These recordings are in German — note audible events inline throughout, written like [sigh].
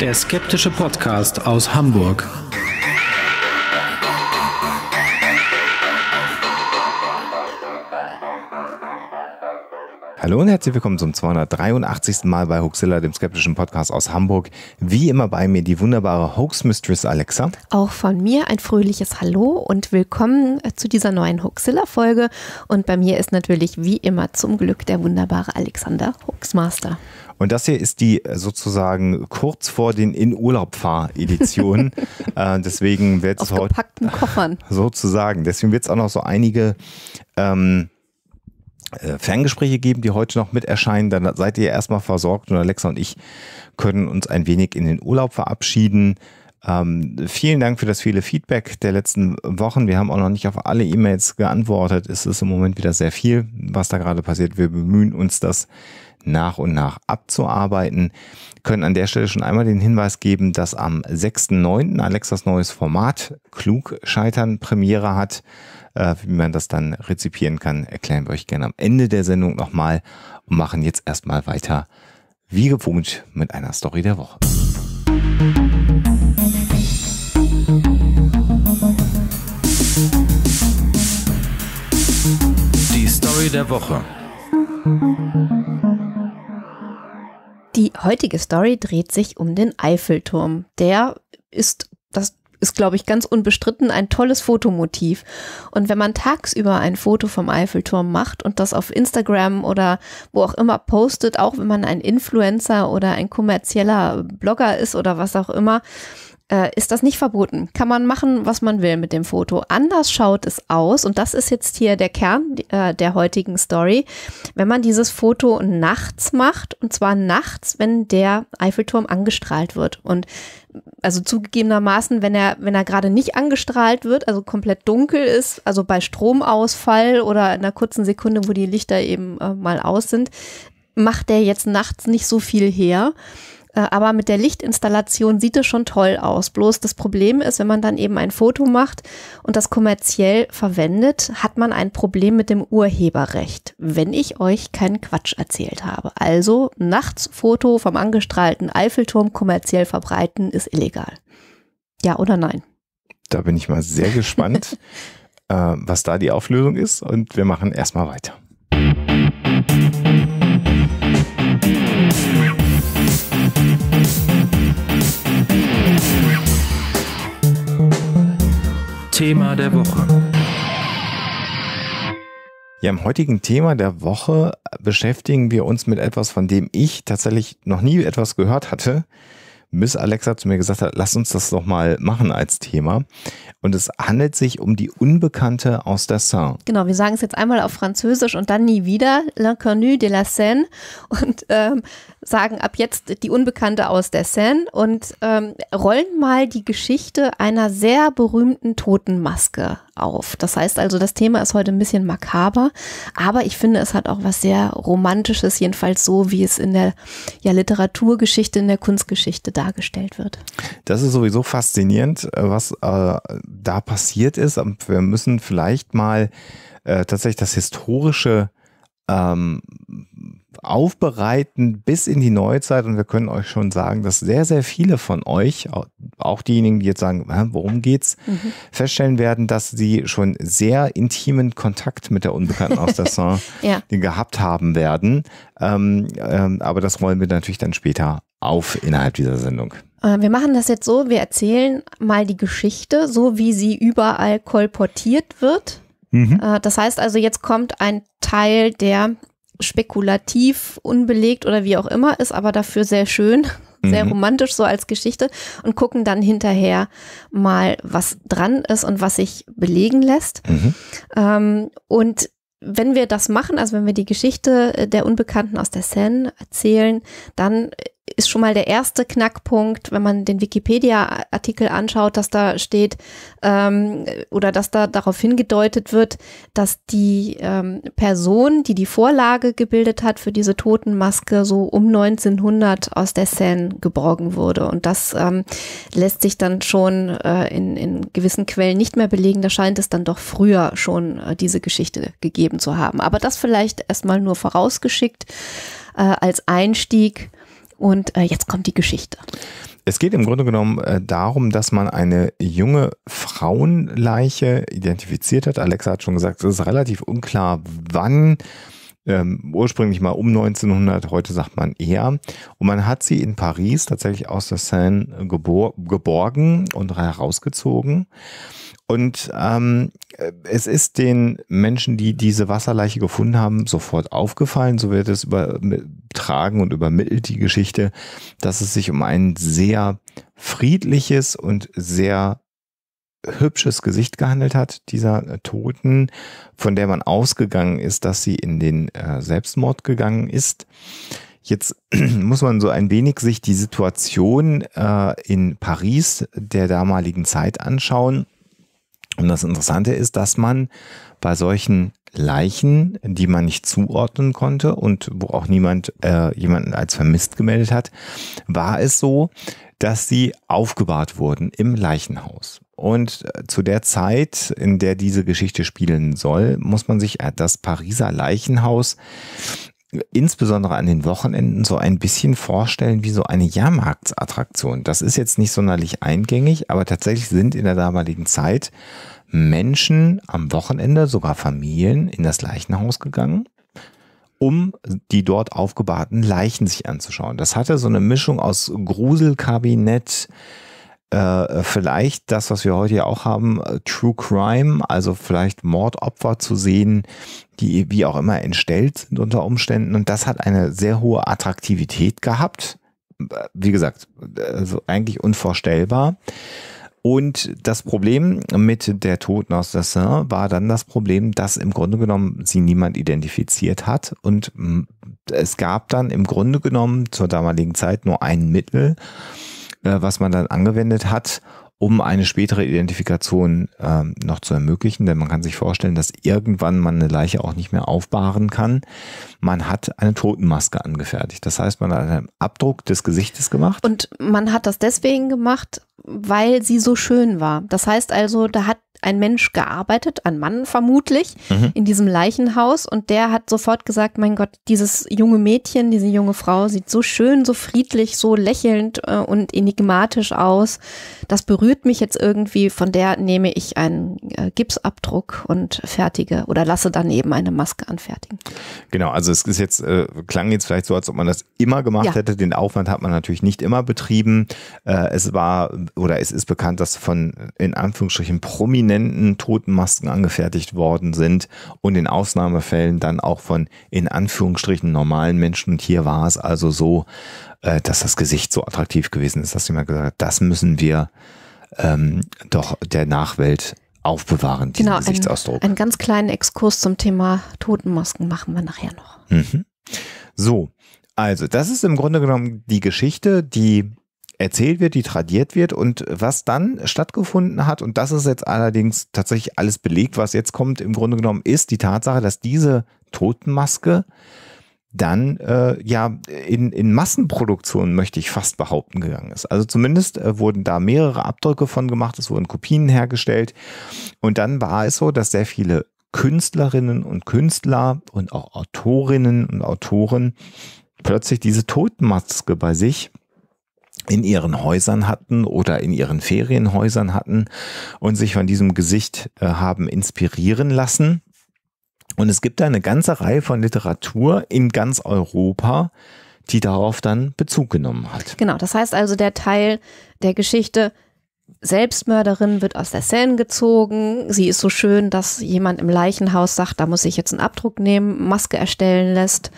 der skeptische Podcast aus Hamburg. Hallo und herzlich willkommen zum 283. Mal bei Hoaxilla, dem skeptischen Podcast aus Hamburg. Wie immer bei mir die wunderbare Hoax Mistress Alexa. Auch von mir ein fröhliches Hallo und willkommen äh, zu dieser neuen Hoaxilla-Folge. Und bei mir ist natürlich wie immer zum Glück der wunderbare Alexander Hoaxmaster. Und das hier ist die äh, sozusagen kurz vor den In Urlaub fahr Editionen. [laughs] äh, deswegen wird es heute gepackten Koffern [laughs] sozusagen. Deswegen wird es auch noch so einige ähm, äh, Ferngespräche geben, die heute noch mit erscheinen. Dann seid ihr erstmal versorgt und Alexa und ich können uns ein wenig in den Urlaub verabschieden. Ähm, vielen Dank für das viele Feedback der letzten Wochen. Wir haben auch noch nicht auf alle E-Mails geantwortet. Es ist im Moment wieder sehr viel, was da gerade passiert. Wir bemühen uns, das nach und nach abzuarbeiten. Wir können an der Stelle schon einmal den Hinweis geben, dass am 6.9. Alexas neues Format Klug Scheitern Premiere hat. Äh, wie man das dann rezipieren kann, erklären wir euch gerne am Ende der Sendung nochmal und machen jetzt erstmal weiter, wie gewohnt, mit einer Story der Woche. Die Story der Woche. Die heutige Story dreht sich um den Eiffelturm. Der ist ist, glaube ich, ganz unbestritten ein tolles Fotomotiv. Und wenn man tagsüber ein Foto vom Eiffelturm macht und das auf Instagram oder wo auch immer postet, auch wenn man ein Influencer oder ein kommerzieller Blogger ist oder was auch immer, äh, ist das nicht verboten. Kann man machen, was man will mit dem Foto. Anders schaut es aus, und das ist jetzt hier der Kern äh, der heutigen Story, wenn man dieses Foto nachts macht, und zwar nachts, wenn der Eiffelturm angestrahlt wird. Und also zugegebenermaßen, wenn er, wenn er gerade nicht angestrahlt wird, also komplett dunkel ist, also bei Stromausfall oder in einer kurzen Sekunde, wo die Lichter eben äh, mal aus sind, macht der jetzt nachts nicht so viel her. Äh, aber mit der Lichtinstallation sieht es schon toll aus. Bloß das Problem ist, wenn man dann eben ein Foto macht und das kommerziell verwendet, hat man ein Problem mit dem Urheberrecht, wenn ich euch keinen Quatsch erzählt habe. Also nachts Foto vom angestrahlten Eiffelturm kommerziell verbreiten ist illegal. Ja oder nein? Da bin ich mal sehr gespannt, [laughs] äh, was da die Auflösung ist und wir machen erstmal weiter. Musik Thema der Woche. Ja, im heutigen Thema der Woche beschäftigen wir uns mit etwas, von dem ich tatsächlich noch nie etwas gehört hatte. Miss Alexa zu mir gesagt hat, lass uns das doch mal machen als Thema. Und es handelt sich um die Unbekannte aus der Seine. Genau, wir sagen es jetzt einmal auf Französisch und dann nie wieder, l'inconnu de la Seine und ähm, sagen ab jetzt die Unbekannte aus der Seine und ähm, rollen mal die Geschichte einer sehr berühmten Totenmaske auf. Das heißt also, das Thema ist heute ein bisschen makaber, aber ich finde, es hat auch was sehr Romantisches, jedenfalls so, wie es in der ja, Literaturgeschichte, in der Kunstgeschichte dargestellt wird. Das ist sowieso faszinierend, äh, was äh, da passiert ist. Wir müssen vielleicht mal äh, tatsächlich das historische ähm, aufbereiten bis in die Neuzeit und wir können euch schon sagen, dass sehr, sehr viele von euch, auch diejenigen, die jetzt sagen, worum geht's, mhm. feststellen werden, dass sie schon sehr intimen Kontakt mit der Unbekannten aus der [laughs] Saint ja. gehabt haben werden. Ähm, ähm, aber das rollen wir natürlich dann später auf innerhalb dieser Sendung. Äh, wir machen das jetzt so, wir erzählen mal die Geschichte, so wie sie überall kolportiert wird. Mhm. Äh, das heißt also, jetzt kommt ein Teil der spekulativ, unbelegt oder wie auch immer ist, aber dafür sehr schön, [laughs] sehr mhm. romantisch so als Geschichte und gucken dann hinterher mal, was dran ist und was sich belegen lässt. Mhm. Ähm, und wenn wir das machen, also wenn wir die Geschichte äh, der Unbekannten aus der Seine erzählen, dann ist schon mal der erste Knackpunkt, wenn man den Wikipedia-Artikel anschaut, dass da steht ähm, oder dass da darauf hingedeutet wird, dass die ähm, Person, die die Vorlage gebildet hat für diese Totenmaske, so um 1900 aus der Seine geborgen wurde. Und das ähm, lässt sich dann schon äh, in, in gewissen Quellen nicht mehr belegen. Da scheint es dann doch früher schon äh, diese Geschichte gegeben zu haben. Aber das vielleicht erstmal nur vorausgeschickt äh, als Einstieg und äh, jetzt kommt die Geschichte. Es geht im Grunde genommen äh, darum, dass man eine junge Frauenleiche identifiziert hat. Alexa hat schon gesagt, es ist relativ unklar, wann. Ähm, ursprünglich mal um 1900, heute sagt man eher. Und man hat sie in Paris tatsächlich aus der Seine gebor geborgen und herausgezogen. Und ähm, äh, es ist den Menschen, die diese Wasserleiche gefunden haben, sofort aufgefallen. So wird es über, tragen und übermittelt die Geschichte, dass es sich um ein sehr friedliches und sehr hübsches Gesicht gehandelt hat, dieser äh, Toten, von der man ausgegangen ist, dass sie in den äh, Selbstmord gegangen ist. Jetzt [clears throat] muss man so ein wenig sich die Situation äh, in Paris der damaligen Zeit anschauen. Und das Interessante ist, dass man bei solchen Leichen, die man nicht zuordnen konnte und wo auch niemand äh, jemanden als vermisst gemeldet hat, war es so, dass sie aufgebahrt wurden im Leichenhaus. Und äh, zu der Zeit, in der diese Geschichte spielen soll, muss man sich äh, das Pariser Leichenhaus äh, insbesondere an den Wochenenden so ein bisschen vorstellen wie so eine Jahrmarktsattraktion. Das ist jetzt nicht sonderlich eingängig, aber tatsächlich sind in der damaligen Zeit Menschen am Wochenende, sogar Familien, in das Leichenhaus gegangen, um die dort aufgebahrten Leichen sich anzuschauen. Das hatte so eine Mischung aus Gruselkabinett, äh, vielleicht das, was wir heute ja auch haben, äh, True Crime, also vielleicht Mordopfer zu sehen, die wie auch immer entstellt sind unter Umständen. Und das hat eine sehr hohe Attraktivität gehabt. Äh, wie gesagt, also eigentlich unvorstellbar. Und das Problem mit der Toten aus Dassin war dann das Problem, dass im Grunde genommen sie niemand identifiziert hat. Und hm, es gab dann im Grunde genommen zur damaligen Zeit nur ein Mittel, äh, was man dann angewendet hat, um eine spätere Identifikation ähm, noch zu ermöglichen. Denn man kann sich vorstellen, dass irgendwann man eine Leiche auch nicht mehr aufbahren kann. Man hat eine Totenmaske angefertigt. Das heißt, man hat einen Abdruck des Gesichtes gemacht. Und man hat das deswegen gemacht, weil sie so schön war. Das heißt also, da hat ein Mensch gearbeitet, ein Mann vermutlich, mhm. in diesem Leichenhaus. Und der hat sofort gesagt, mein Gott, dieses junge Mädchen, diese junge Frau sieht so schön, so friedlich, so lächelnd äh, und enigmatisch aus. Das berührt mich jetzt irgendwie. Von der nehme ich einen äh, Gipsabdruck und fertige oder lasse dann eben eine Maske anfertigen. Genau, also es ist jetzt, äh, klang jetzt vielleicht so, als ob man das immer gemacht ja. hätte. Den Aufwand hat man natürlich nicht immer betrieben. Äh, es war oder es ist bekannt, dass von in Anführungsstrichen prominenten prominenten Totenmasken angefertigt worden sind und in Ausnahmefällen dann auch von in Anführungsstrichen normalen Menschen. Und hier war es also so, äh, dass das Gesicht so attraktiv gewesen ist, dass jemand gesagt hat, das müssen wir ähm, doch der Nachwelt aufbewahren, diesen genau, Gesichtsausdruck. Einen, einen ganz kleinen Exkurs zum Thema Totenmasken machen wir nachher noch. Mhm. So, also das ist im Grunde genommen die Geschichte, die erzählt wird, die tradiert wird und was dann stattgefunden hat, und das ist jetzt allerdings tatsächlich alles belegt, was jetzt kommt, im Grunde genommen ist die Tatsache, dass diese Totenmaske dann äh, ja in, in Massenproduktion, möchte ich fast behaupten, gegangen ist. Also zumindest äh, wurden da mehrere Abdrücke von gemacht, es wurden Kopien hergestellt und dann war es so, dass sehr viele Künstlerinnen und Künstler und auch Autorinnen und Autoren plötzlich diese Totenmaske bei sich in ihren Häusern hatten oder in ihren Ferienhäusern hatten und sich von diesem Gesicht äh, haben inspirieren lassen. Und es gibt da eine ganze Reihe von Literatur in ganz Europa, die darauf dann Bezug genommen hat. Genau, das heißt also der Teil der Geschichte, Selbstmörderin wird aus der Seine gezogen. Sie ist so schön, dass jemand im Leichenhaus sagt, da muss ich jetzt einen Abdruck nehmen, Maske erstellen lässt.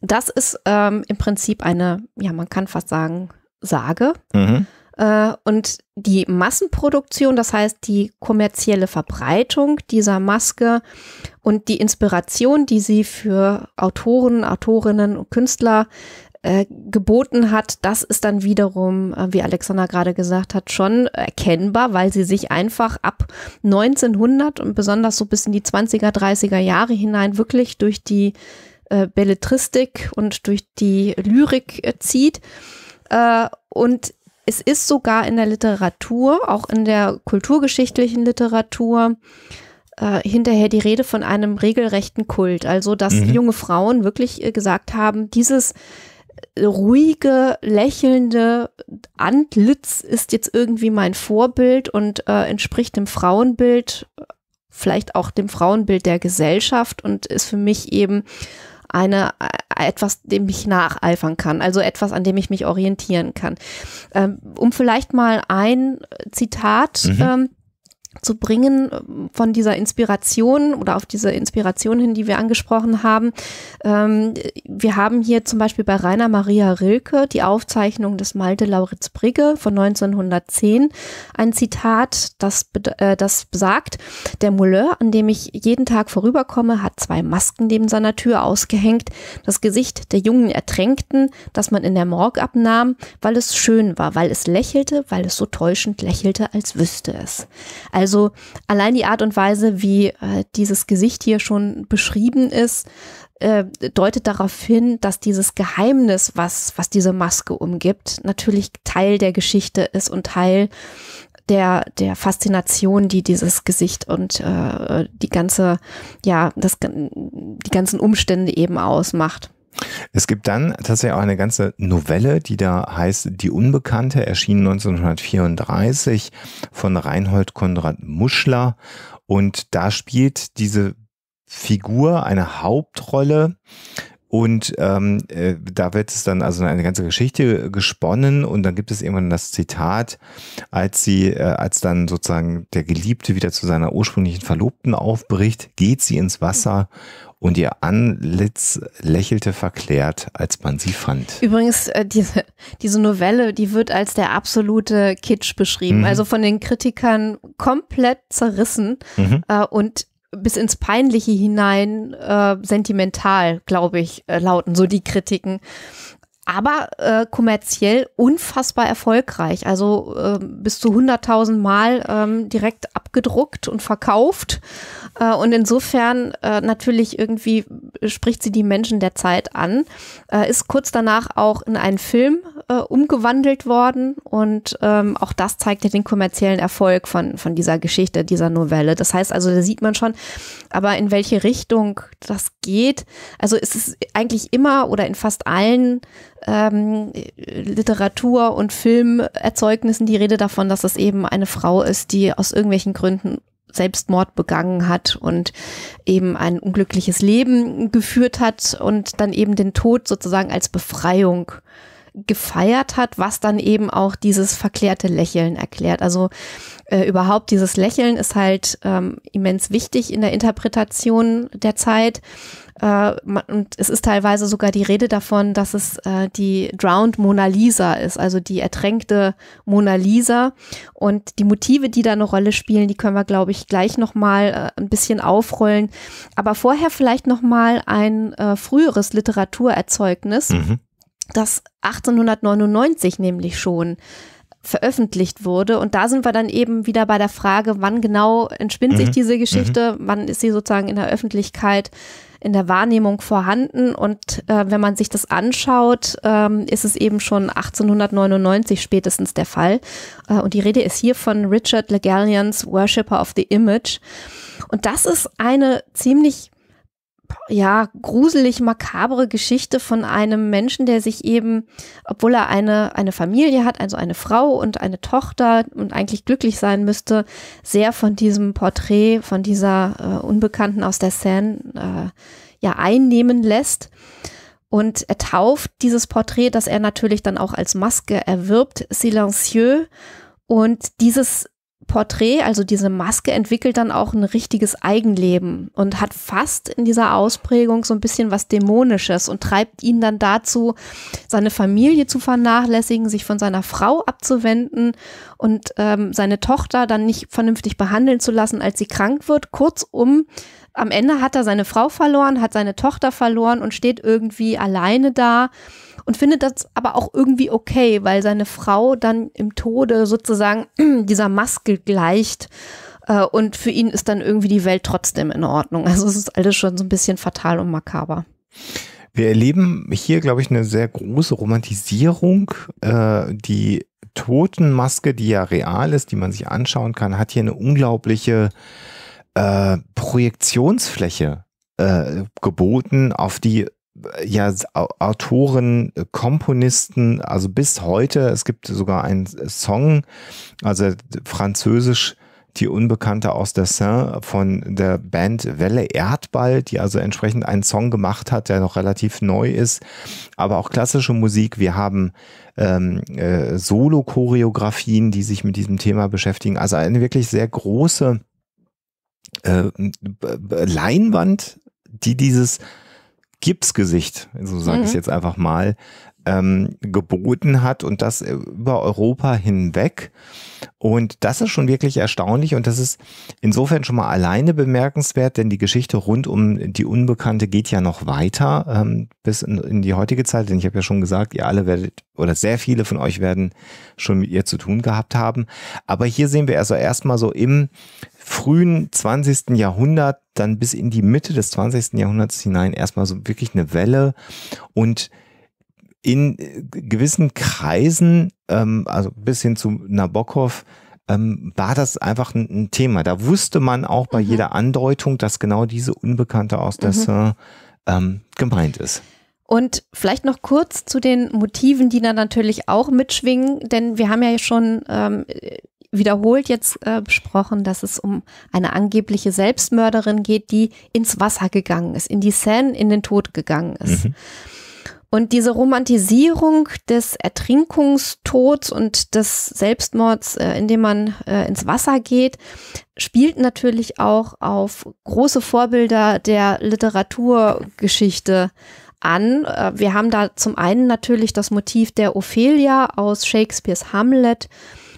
Das ist ähm, im Prinzip eine, ja, man kann fast sagen, sage. Mhm. Äh, und die Massenproduktion, das heißt die kommerzielle Verbreitung dieser Maske und die Inspiration, die sie für Autoren, Autorinnen und Künstler äh, geboten hat, das ist dann wiederum, äh, wie Alexander gerade gesagt hat, schon erkennbar, weil sie sich einfach ab 1900 und besonders so bis in die 20er, 30er Jahre hinein wirklich durch die äh, Belletristik und durch die Lyrik äh, zieht äh, und es ist sogar in der Literatur, auch in der kulturgeschichtlichen Literatur, äh, hinterher die Rede von einem regelrechten Kult. Also, dass mhm. junge Frauen wirklich äh, gesagt haben, dieses äh, ruhige, lächelnde Antlitz ist jetzt irgendwie mein Vorbild und äh, entspricht dem Frauenbild, vielleicht auch dem Frauenbild der Gesellschaft und ist für mich eben eine, äh, etwas, dem ich nacheifern kann, also etwas, an dem ich mich orientieren kann. Ähm, um vielleicht mal ein Zitat mhm. ähm, zu bringen von dieser Inspiration oder auf diese Inspiration hin, die wir angesprochen haben. Ähm, wir haben hier zum Beispiel bei Rainer Maria Rilke die Aufzeichnung des Malte Lauritz Brigge von 1910. Ein Zitat, das, äh, das besagt, der Mouleur, an dem ich jeden Tag vorüberkomme, hat zwei Masken neben seiner Tür ausgehängt. Das Gesicht der jungen Ertränkten, das man in der Morgue abnahm, weil es schön war, weil es lächelte, weil es so täuschend lächelte, als wüsste es. Also also allein die Art und Weise, wie äh, dieses Gesicht hier schon beschrieben ist, äh, deutet darauf hin, dass dieses Geheimnis, was, was diese Maske umgibt, natürlich Teil der Geschichte ist und Teil der, der Faszination, die dieses Gesicht und äh, die ganze, ja, das, die ganzen Umstände eben ausmacht. Es gibt dann tatsächlich auch eine ganze Novelle, die da heißt Die Unbekannte, erschien 1934 von Reinhold Konrad Muschler. Und da spielt diese Figur eine Hauptrolle, und ähm, äh, da wird es dann also eine ganze Geschichte gesponnen und dann gibt es irgendwann das Zitat, als sie, äh, als dann sozusagen der Geliebte wieder zu seiner ursprünglichen Verlobten aufbricht, geht sie ins Wasser und ihr Anlitz lächelte verklärt, als man sie fand. Übrigens, äh, diese, diese Novelle, die wird als der absolute Kitsch beschrieben, mhm. also von den Kritikern komplett zerrissen mhm. äh, und bis ins Peinliche hinein äh, sentimental, glaube ich, äh, lauten so die Kritiken. Aber äh, kommerziell unfassbar erfolgreich. Also äh, bis zu 100.000 Mal ähm, direkt abgedruckt und verkauft. Äh, und insofern äh, natürlich irgendwie spricht sie die Menschen der Zeit an, äh, ist kurz danach auch in einen Film umgewandelt worden und ähm, auch das zeigt ja den kommerziellen Erfolg von, von dieser Geschichte, dieser Novelle. Das heißt also, da sieht man schon, aber in welche Richtung das geht. Also es ist eigentlich immer oder in fast allen ähm, Literatur- und Filmerzeugnissen die Rede davon, dass es eben eine Frau ist, die aus irgendwelchen Gründen Selbstmord begangen hat und eben ein unglückliches Leben geführt hat und dann eben den Tod sozusagen als Befreiung gefeiert hat, was dann eben auch dieses verklärte Lächeln erklärt. Also äh, überhaupt dieses Lächeln ist halt ähm, immens wichtig in der Interpretation der Zeit. Äh, und es ist teilweise sogar die Rede davon, dass es äh, die Drowned Mona Lisa ist, also die ertränkte Mona Lisa. Und die Motive, die da eine Rolle spielen, die können wir, glaube ich, gleich nochmal äh, ein bisschen aufrollen. Aber vorher vielleicht nochmal ein äh, früheres Literaturerzeugnis. Mhm das 1899 nämlich schon veröffentlicht wurde. Und da sind wir dann eben wieder bei der Frage, wann genau entspinnt mhm. sich diese mhm. Geschichte, mhm. wann ist sie sozusagen in der Öffentlichkeit, in der Wahrnehmung vorhanden. Und äh, wenn man sich das anschaut, ähm, ist es eben schon 1899 spätestens der Fall. Äh, und die Rede ist hier von Richard Legallians, Worshipper of the Image. Und das ist eine ziemlich ja, gruselig makabre Geschichte von einem Menschen, der sich eben, obwohl er eine, eine Familie hat, also eine Frau und eine Tochter und eigentlich glücklich sein müsste, sehr von diesem Porträt, von dieser äh, Unbekannten aus der Seine äh, ja, einnehmen lässt. Und er tauft dieses Porträt, das er natürlich dann auch als Maske erwirbt, Silencieux. Und dieses Porträt, also diese Maske, entwickelt dann auch ein richtiges Eigenleben und hat fast in dieser Ausprägung so ein bisschen was Dämonisches und treibt ihn dann dazu, seine Familie zu vernachlässigen, sich von seiner Frau abzuwenden und ähm, seine Tochter dann nicht vernünftig behandeln zu lassen, als sie krank wird. Kurzum, am Ende hat er seine Frau verloren, hat seine Tochter verloren und steht irgendwie alleine da und findet das aber auch irgendwie okay, weil seine Frau dann im Tode sozusagen [clears throat] dieser Maske gleicht. Äh, und für ihn ist dann irgendwie die Welt trotzdem in Ordnung. Also es ist alles schon so ein bisschen fatal und makaber. Wir erleben hier, glaube ich, eine sehr große Romantisierung. Äh, die Totenmaske, die ja real ist, die man sich anschauen kann, hat hier eine unglaubliche äh, Projektionsfläche äh, geboten, auf die ja, Autoren, äh, Komponisten, also bis heute, es gibt sogar einen äh, Song, also französisch die Unbekannte aus der Seine von der Band Welle Erdball, die also entsprechend einen Song gemacht hat, der noch relativ neu ist, aber auch klassische Musik. Wir haben ähm, äh, Solo-Choreografien, die sich mit diesem Thema beschäftigen. Also eine wirklich sehr große äh, Leinwand, die dieses Gipsgesicht, so sage mhm. ich jetzt einfach mal, ähm, geboten hat und das über Europa hinweg. Und das ist schon wirklich erstaunlich und das ist insofern schon mal alleine bemerkenswert, denn die Geschichte rund um die Unbekannte geht ja noch weiter ähm, bis in, in, die heutige Zeit. Denn ich habe ja schon gesagt, ihr alle werdet oder sehr viele von euch werden schon mit ihr zu tun gehabt haben. Aber hier sehen wir also erstmal so im frühen 20. Jahrhundert dann bis in die Mitte des 20. Jahrhunderts hinein erstmal so wirklich eine Welle und in äh, gewissen Kreisen, ähm, also bis hin zu Nabokov, ähm, war das einfach ein, ein, Thema. Da wusste man auch bei mhm. jeder Andeutung, dass genau diese Unbekannte aus der mhm. Saint, ähm, gemeint ist. Und vielleicht noch kurz zu den Motiven, die da natürlich auch mitschwingen, denn wir haben ja schon ähm, wiederholt jetzt äh, besprochen, dass es um eine angebliche Selbstmörderin geht, die ins Wasser gegangen ist, in die Seine, in den Tod gegangen ist. Mhm. Und diese Romantisierung des Ertrinkungstods und des Selbstmords, äh, indem man äh, ins Wasser geht, spielt natürlich auch auf große Vorbilder der Literaturgeschichte an. Äh, wir haben da zum einen natürlich das Motiv der Ophelia aus Shakespeares Hamlet,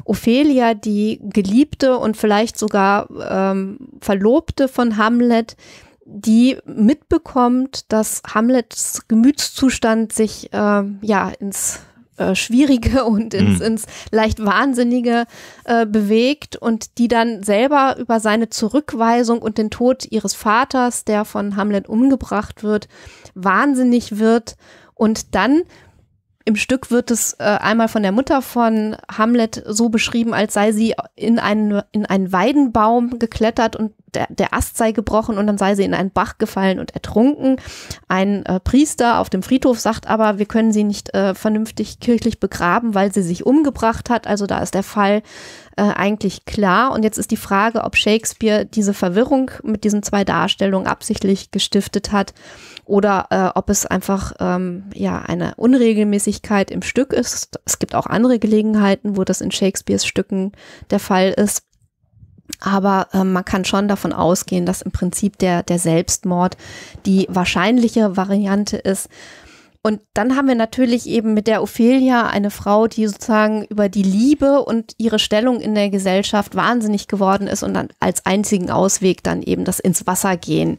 Ophelia, die Geliebte und vielleicht sogar ähm, Verlobte von Hamlet, die mitbekommt, dass Hamlets Gemütszustand sich äh, ja ins äh, Schwierige [laughs] und ins, mhm. ins leicht Wahnsinnige äh, bewegt und die dann selber über seine Zurückweisung und den Tod ihres Vaters, der von Hamlet umgebracht wird, wahnsinnig wird und dann im Stück wird es äh, einmal von der Mutter von Hamlet so beschrieben, als sei sie in einen, in einen Weidenbaum geklettert und der, der Ast sei gebrochen und dann sei sie in einen Bach gefallen und ertrunken. Ein äh, Priester auf dem Friedhof sagt aber, wir können sie nicht äh, vernünftig kirchlich begraben, weil sie sich umgebracht hat. Also da ist der Fall äh, eigentlich klar. Und jetzt ist die Frage, ob Shakespeare diese Verwirrung mit diesen zwei Darstellungen absichtlich gestiftet hat oder äh, ob es einfach ähm, ja eine Unregelmäßigkeit im Stück ist. Es gibt auch andere Gelegenheiten, wo das in Shakespeares Stücken der Fall ist. Aber äh, man kann schon davon ausgehen, dass im Prinzip der, der Selbstmord die wahrscheinliche Variante ist. Und dann haben wir natürlich eben mit der Ophelia eine Frau, die sozusagen über die Liebe und ihre Stellung in der Gesellschaft wahnsinnig geworden ist und dann als einzigen Ausweg dann eben das ins Wasser gehen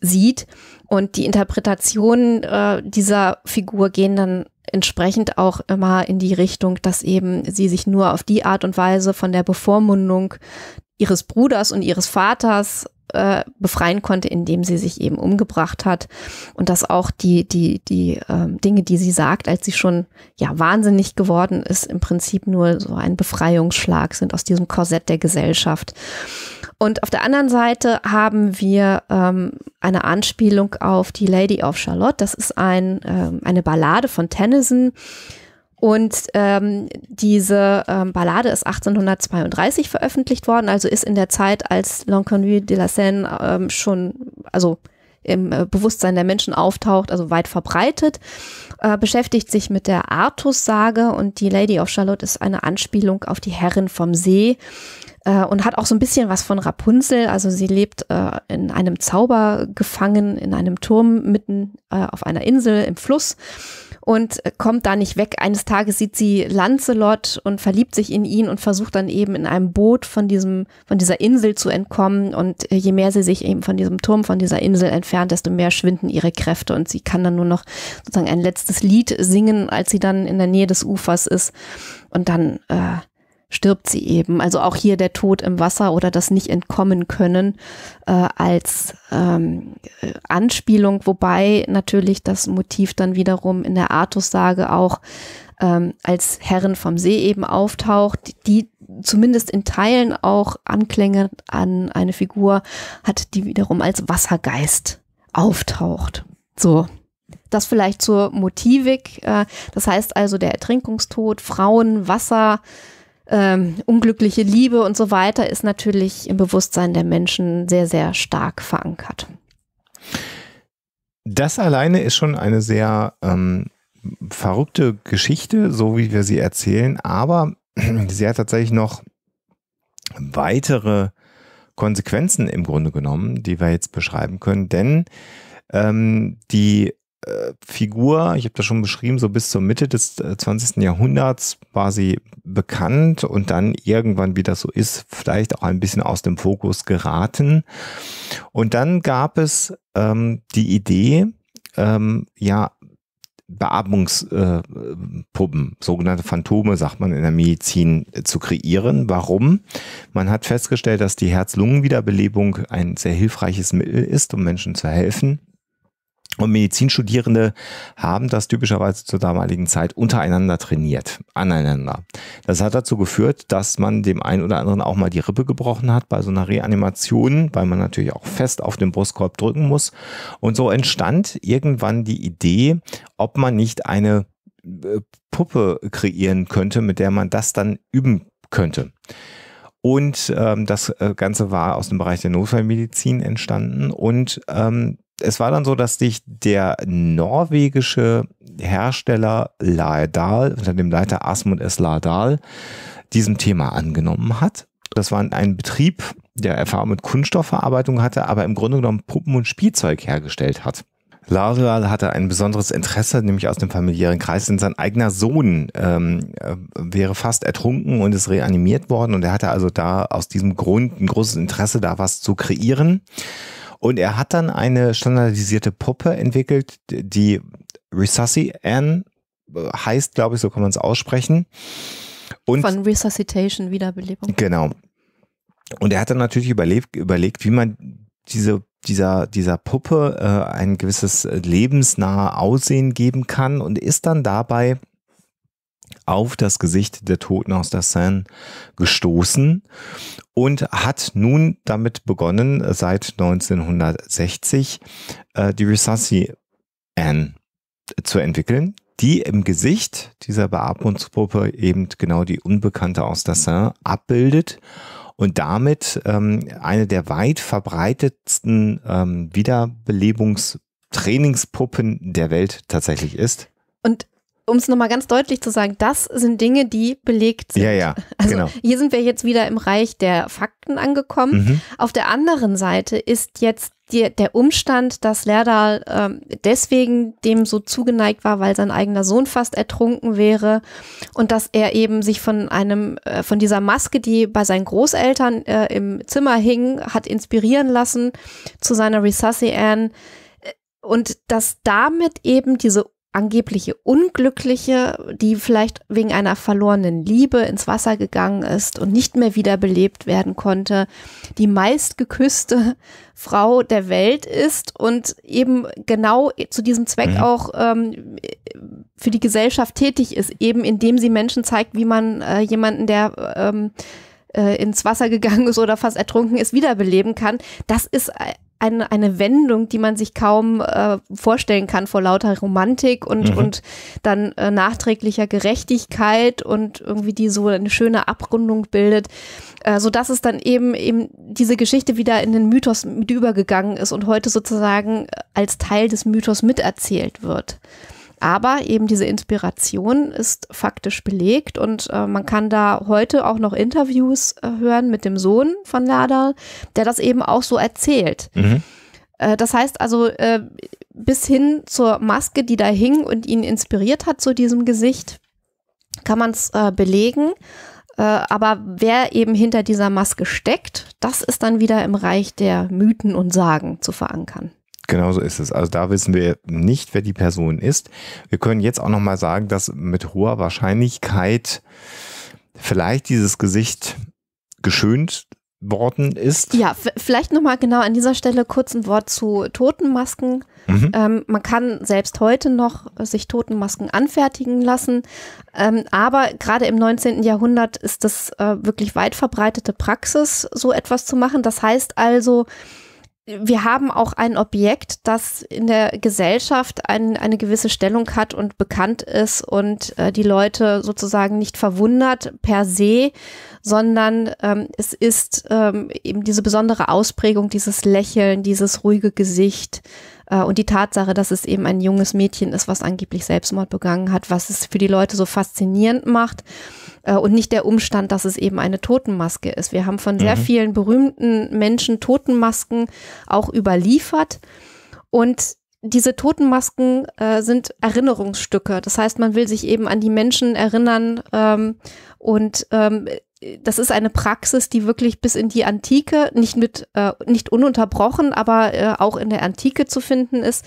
sieht. Und die Interpretationen äh, dieser Figur gehen dann entsprechend auch immer in die Richtung, dass eben sie sich nur auf die Art und Weise von der Bevormundung ihres Bruders und ihres Vaters äh, befreien konnte, indem sie sich eben umgebracht hat und dass auch die die die äh, Dinge, die sie sagt, als sie schon ja wahnsinnig geworden ist, im Prinzip nur so ein Befreiungsschlag sind aus diesem Korsett der Gesellschaft. Und auf der anderen Seite haben wir ähm, eine Anspielung auf die Lady of Charlotte. Das ist ein, ähm, eine Ballade von Tennyson, und ähm, diese ähm, Ballade ist 1832 veröffentlicht worden, also ist in der Zeit, als L'Enconnu de la Seine ähm, schon, also im äh, Bewusstsein der Menschen auftaucht, also weit verbreitet, äh, beschäftigt sich mit der Artus-Sage und die Lady of Charlotte ist eine Anspielung auf die Herrin vom See äh, und hat auch so ein bisschen was von Rapunzel. Also sie lebt äh, in einem Zauber gefangen, in einem Turm mitten äh, auf einer Insel im Fluss und kommt da nicht weg. Eines Tages sieht sie Lancelot und verliebt sich in ihn und versucht dann eben in einem Boot von diesem, von dieser Insel zu entkommen. Und je mehr sie sich eben von diesem Turm, von dieser Insel entfernt, desto mehr schwinden ihre Kräfte und sie kann dann nur noch sozusagen ein letztes Lied singen, als sie dann in der Nähe des Ufers ist. Und dann äh, stirbt sie eben. Also auch hier der Tod im Wasser oder das nicht entkommen können äh, als ähm, äh, Anspielung, wobei natürlich das Motiv dann wiederum in der Artus-Sage auch ähm, als Herren vom See eben auftaucht, die zumindest in Teilen auch Anklänge an eine Figur hat, die wiederum als Wassergeist auftaucht. So, das vielleicht zur Motivik. Äh, das heißt also der Ertrinkungstod, Frauen, Wasser, ähm, unglückliche Liebe und so weiter ist natürlich im Bewusstsein der Menschen sehr, sehr stark verankert. Das alleine ist schon eine sehr ähm, verrückte Geschichte, so wie wir sie erzählen, aber [clears throat] sie hat tatsächlich noch weitere Konsequenzen im Grunde genommen, die wir jetzt beschreiben können, denn ähm, die äh, Figur, ich habe das schon beschrieben, so bis zur Mitte des 20. Äh, Jahrhunderts war sie bekannt und dann irgendwann, wie das so ist, vielleicht auch ein bisschen aus dem Fokus geraten. Und dann gab es ähm, die Idee, ähm, ja, Beatmungspuppen, äh, sogenannte Phantome, sagt man in der Medizin, zu kreieren. Warum? Man hat festgestellt, dass die Herz-Lungen-Wiederbelebung ein sehr hilfreiches Mittel ist, um Menschen zu helfen. Und Medizinstudierende haben das typischerweise zur damaligen Zeit untereinander trainiert, aneinander. Das hat dazu geführt, dass man dem einen oder anderen auch mal die Rippe gebrochen hat bei so einer Reanimation, weil man natürlich auch fest auf den Brustkorb drücken muss. Und so entstand irgendwann die Idee, ob man nicht eine äh, Puppe kreieren könnte, mit der man das dann üben könnte. Und ähm, das äh, Ganze war aus dem Bereich der Notfallmedizin entstanden und ähm, es war dann so, dass sich der norwegische Hersteller Laedal unter dem Leiter Asmund S. Laedal diesem Thema angenommen hat. Das war ein Betrieb, der Erfahrung mit Kunststoffverarbeitung hatte, aber im Grunde genommen Puppen und Spielzeug hergestellt hat. Laedal hatte ein besonderes Interesse, nämlich aus dem familiären Kreis, denn sein eigener Sohn ähm, äh, wäre fast ertrunken und ist reanimiert worden und er hatte also da aus diesem Grund ein großes Interesse, da was zu kreieren und er hat dann eine standardisierte Puppe entwickelt, die Resussi Anne heißt, glaube ich, so kann man es aussprechen. Und Von Resuscitation, Wiederbelebung. Genau. Und er hat dann natürlich überlebt, überlegt, wie man diese, dieser, dieser Puppe äh, ein gewisses äh, lebensnahe Aussehen geben kann und ist dann dabei auf das Gesicht der Toten aus der Seine gestoßen und hat nun damit begonnen, seit 1960 äh, die Resussi Anne zu entwickeln, die im Gesicht dieser Beatmungsgruppe eben genau die Unbekannte aus der Seine abbildet und damit ähm, eine der weit verbreitetsten ähm, Wiederbelebungstrainingspuppen der Welt tatsächlich ist. Und um es nochmal ganz deutlich zu sagen, das sind Dinge, die belegt sind. Ja, ja. [laughs] Also genau. hier sind wir jetzt wieder im Reich der Fakten angekommen. Mhm. Auf der anderen Seite ist jetzt die, der Umstand, dass Lerdal ähm, deswegen dem so zugeneigt war, weil sein eigener Sohn fast ertrunken wäre und dass er eben sich von einem, äh, von dieser Maske, die bei seinen Großeltern äh, im Zimmer hing, hat inspirieren lassen zu seiner Risassi Anne äh, und dass damit eben diese angebliche Unglückliche, die vielleicht wegen einer verlorenen Liebe ins Wasser gegangen ist und nicht mehr wiederbelebt werden konnte, die meist geküsste [laughs] Frau der Welt ist und eben genau zu diesem Zweck mhm. auch ähm, für die Gesellschaft tätig ist, eben indem sie Menschen zeigt, wie man äh, jemanden, der ähm, äh, ins Wasser gegangen ist oder fast ertrunken ist, wiederbeleben kann. Das ist äh, eine, eine Wendung, die man sich kaum äh, vorstellen kann vor lauter Romantik und, mhm. und dann äh, nachträglicher Gerechtigkeit und irgendwie die so eine schöne Abrundung bildet, äh, sodass es dann eben, eben diese Geschichte wieder in den Mythos mit übergegangen ist und heute sozusagen als Teil des Mythos miterzählt wird. Aber eben diese Inspiration ist faktisch belegt und äh, man kann da heute auch noch Interviews äh, hören mit dem Sohn von Ladal, der das eben auch so erzählt. Mhm. Äh, das heißt also, äh, bis hin zur Maske, die da hing und ihn inspiriert hat zu diesem Gesicht, kann man es äh, belegen. Äh, aber wer eben hinter dieser Maske steckt, das ist dann wieder im Reich der Mythen und Sagen zu verankern. Genauso ist es. Also da wissen wir nicht, wer die Person ist. Wir können jetzt auch nochmal sagen, dass mit hoher Wahrscheinlichkeit vielleicht dieses Gesicht geschönt worden ist. Ja, vielleicht nochmal genau an dieser Stelle kurz ein Wort zu Totenmasken. Mhm. Ähm, man kann selbst heute noch sich Totenmasken anfertigen lassen, ähm, aber gerade im 19. Jahrhundert ist das äh, wirklich weit verbreitete Praxis, so etwas zu machen. Das heißt also, wir haben auch ein Objekt, das in der Gesellschaft ein, eine gewisse Stellung hat und bekannt ist und äh, die Leute sozusagen nicht verwundert per se, sondern ähm, es ist ähm, eben diese besondere Ausprägung, dieses Lächeln, dieses ruhige Gesicht, äh, und die Tatsache, dass es eben ein junges Mädchen ist, was angeblich Selbstmord begangen hat, was es für die Leute so faszinierend macht. Äh, und nicht der Umstand, dass es eben eine Totenmaske ist. Wir haben von sehr mhm. vielen berühmten Menschen Totenmasken auch überliefert. Und diese Totenmasken äh, sind Erinnerungsstücke. Das heißt, man will sich eben an die Menschen erinnern ähm, und ähm, das ist eine Praxis, die wirklich bis in die Antike, nicht mit, äh, nicht ununterbrochen, aber äh, auch in der Antike zu finden ist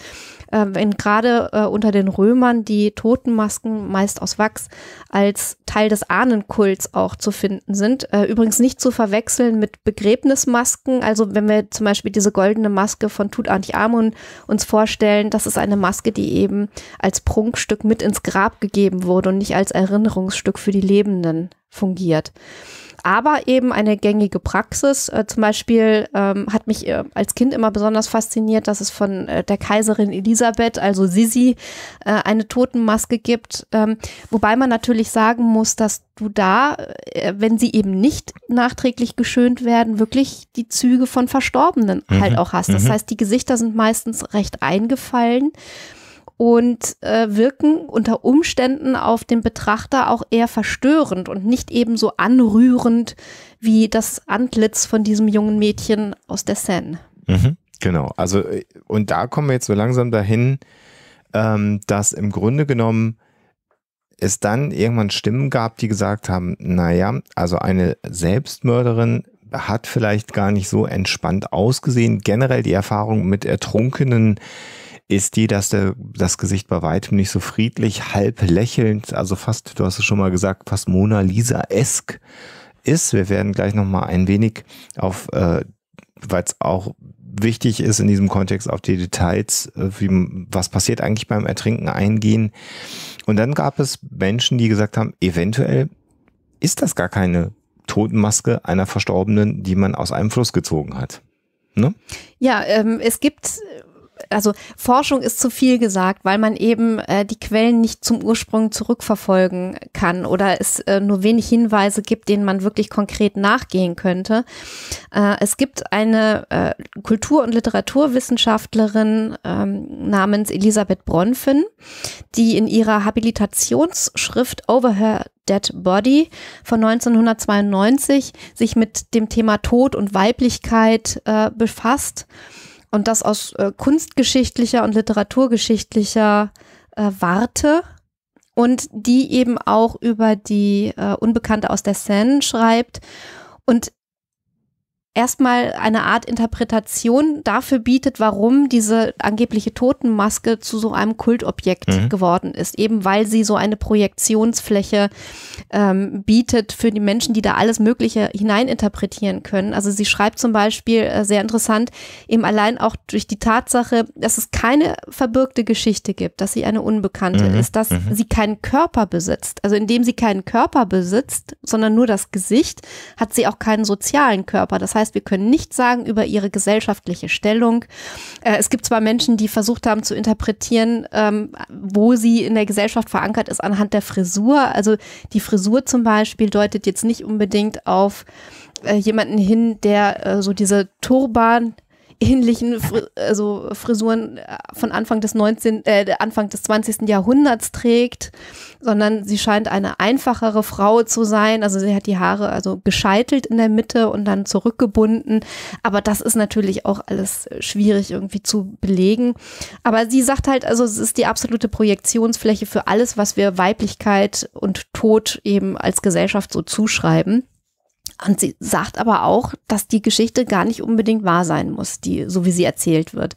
äh, wenn gerade äh, unter den Römern die Totenmasken meist aus Wachs als Teil des Ahnenkults auch zu finden sind. Äh, übrigens nicht zu verwechseln mit Begräbnismasken. Also wenn wir zum Beispiel diese goldene Maske von Tutanchamun uns vorstellen, das ist eine Maske, die eben als Prunkstück mit ins Grab gegeben wurde und nicht als Erinnerungsstück für die Lebenden fungiert aber eben eine gängige Praxis. Äh, zum Beispiel ähm, hat mich äh, als Kind immer besonders fasziniert, dass es von äh, der Kaiserin Elisabeth, also Sisi, äh, eine Totenmaske gibt. Ähm, wobei man natürlich sagen muss, dass du da, äh, wenn sie eben nicht nachträglich geschönt werden, wirklich die Züge von Verstorbenen halt mhm. halt auch hast. Das mhm. heißt, die Gesichter sind meistens recht eingefallen und äh, wirken unter Umständen auf den Betrachter auch eher verstörend und nicht ebenso anrührend wie das Antlitz von diesem jungen Mädchen aus der Seine. Mhm, genau, also äh, und da kommen wir jetzt so langsam dahin, ähm, dass im Grunde genommen es dann irgendwann Stimmen gab, die gesagt haben, naja, also eine Selbstmörderin hat vielleicht gar nicht so entspannt ausgesehen. Generell die Erfahrung mit Ertrunkenen ist die, dass der, das Gesicht bei weitem nicht so friedlich, halb lächelnd, also fast, du hast es schon mal gesagt, fast Mona Lisa-esk ist. Wir werden gleich nochmal ein wenig auf, äh, weil es auch wichtig ist in diesem Kontext, auf die Details, äh, wie, was passiert eigentlich beim Ertrinken eingehen. Und dann gab es Menschen, die gesagt haben, eventuell ist das gar keine Totenmaske einer Verstorbenen, die man aus einem Fluss gezogen hat. Ne? Ja, ähm, es gibt also Forschung ist zu viel gesagt, weil man eben äh, die Quellen nicht zum Ursprung zurückverfolgen kann oder es äh, nur wenig Hinweise gibt, denen man wirklich konkret nachgehen könnte. Äh, es gibt eine äh, Kultur- und Literaturwissenschaftlerin ähm, namens Elisabeth Bronfen, die in ihrer Habilitationsschrift Over Her Dead Body von 1992 sich mit dem Thema Tod und Weiblichkeit äh, befasst und das aus äh, kunstgeschichtlicher und literaturgeschichtlicher äh, Warte. Und die eben auch über die äh, Unbekannte aus der Seine schreibt. Und erstmal eine Art Interpretation dafür bietet, warum diese angebliche Totenmaske zu so einem Kultobjekt mhm. geworden ist. Eben weil sie so eine Projektionsfläche ähm, bietet für die Menschen, die da alles Mögliche hineininterpretieren können. Also sie schreibt zum Beispiel, äh, sehr interessant, eben allein auch durch die Tatsache, dass es keine verbürgte Geschichte gibt, dass sie eine Unbekannte mhm. ist, dass mhm. sie keinen Körper besitzt. Also indem sie keinen Körper besitzt, sondern nur das Gesicht, hat sie auch keinen sozialen Körper. Das heißt, heißt, wir können nichts sagen über ihre gesellschaftliche Stellung. Äh, es gibt zwar Menschen, die versucht haben zu interpretieren, ähm, wo sie in der Gesellschaft verankert ist anhand der Frisur. Also die Frisur zum Beispiel deutet jetzt nicht unbedingt auf äh, jemanden hin, der äh, so diese Turban ähnlichen Fri also Frisuren äh, von Anfang des 19, äh, Anfang des 20. Jahrhunderts trägt, sondern sie scheint eine einfachere Frau zu sein. Also sie hat die Haare also gescheitelt in der Mitte und dann zurückgebunden. Aber das ist natürlich auch alles schwierig irgendwie zu belegen. Aber sie sagt halt, also es ist die absolute Projektionsfläche für alles, was wir Weiblichkeit und Tod eben als Gesellschaft so zuschreiben. Und sie sagt aber auch, dass die Geschichte gar nicht unbedingt wahr sein muss, die, so wie sie erzählt wird.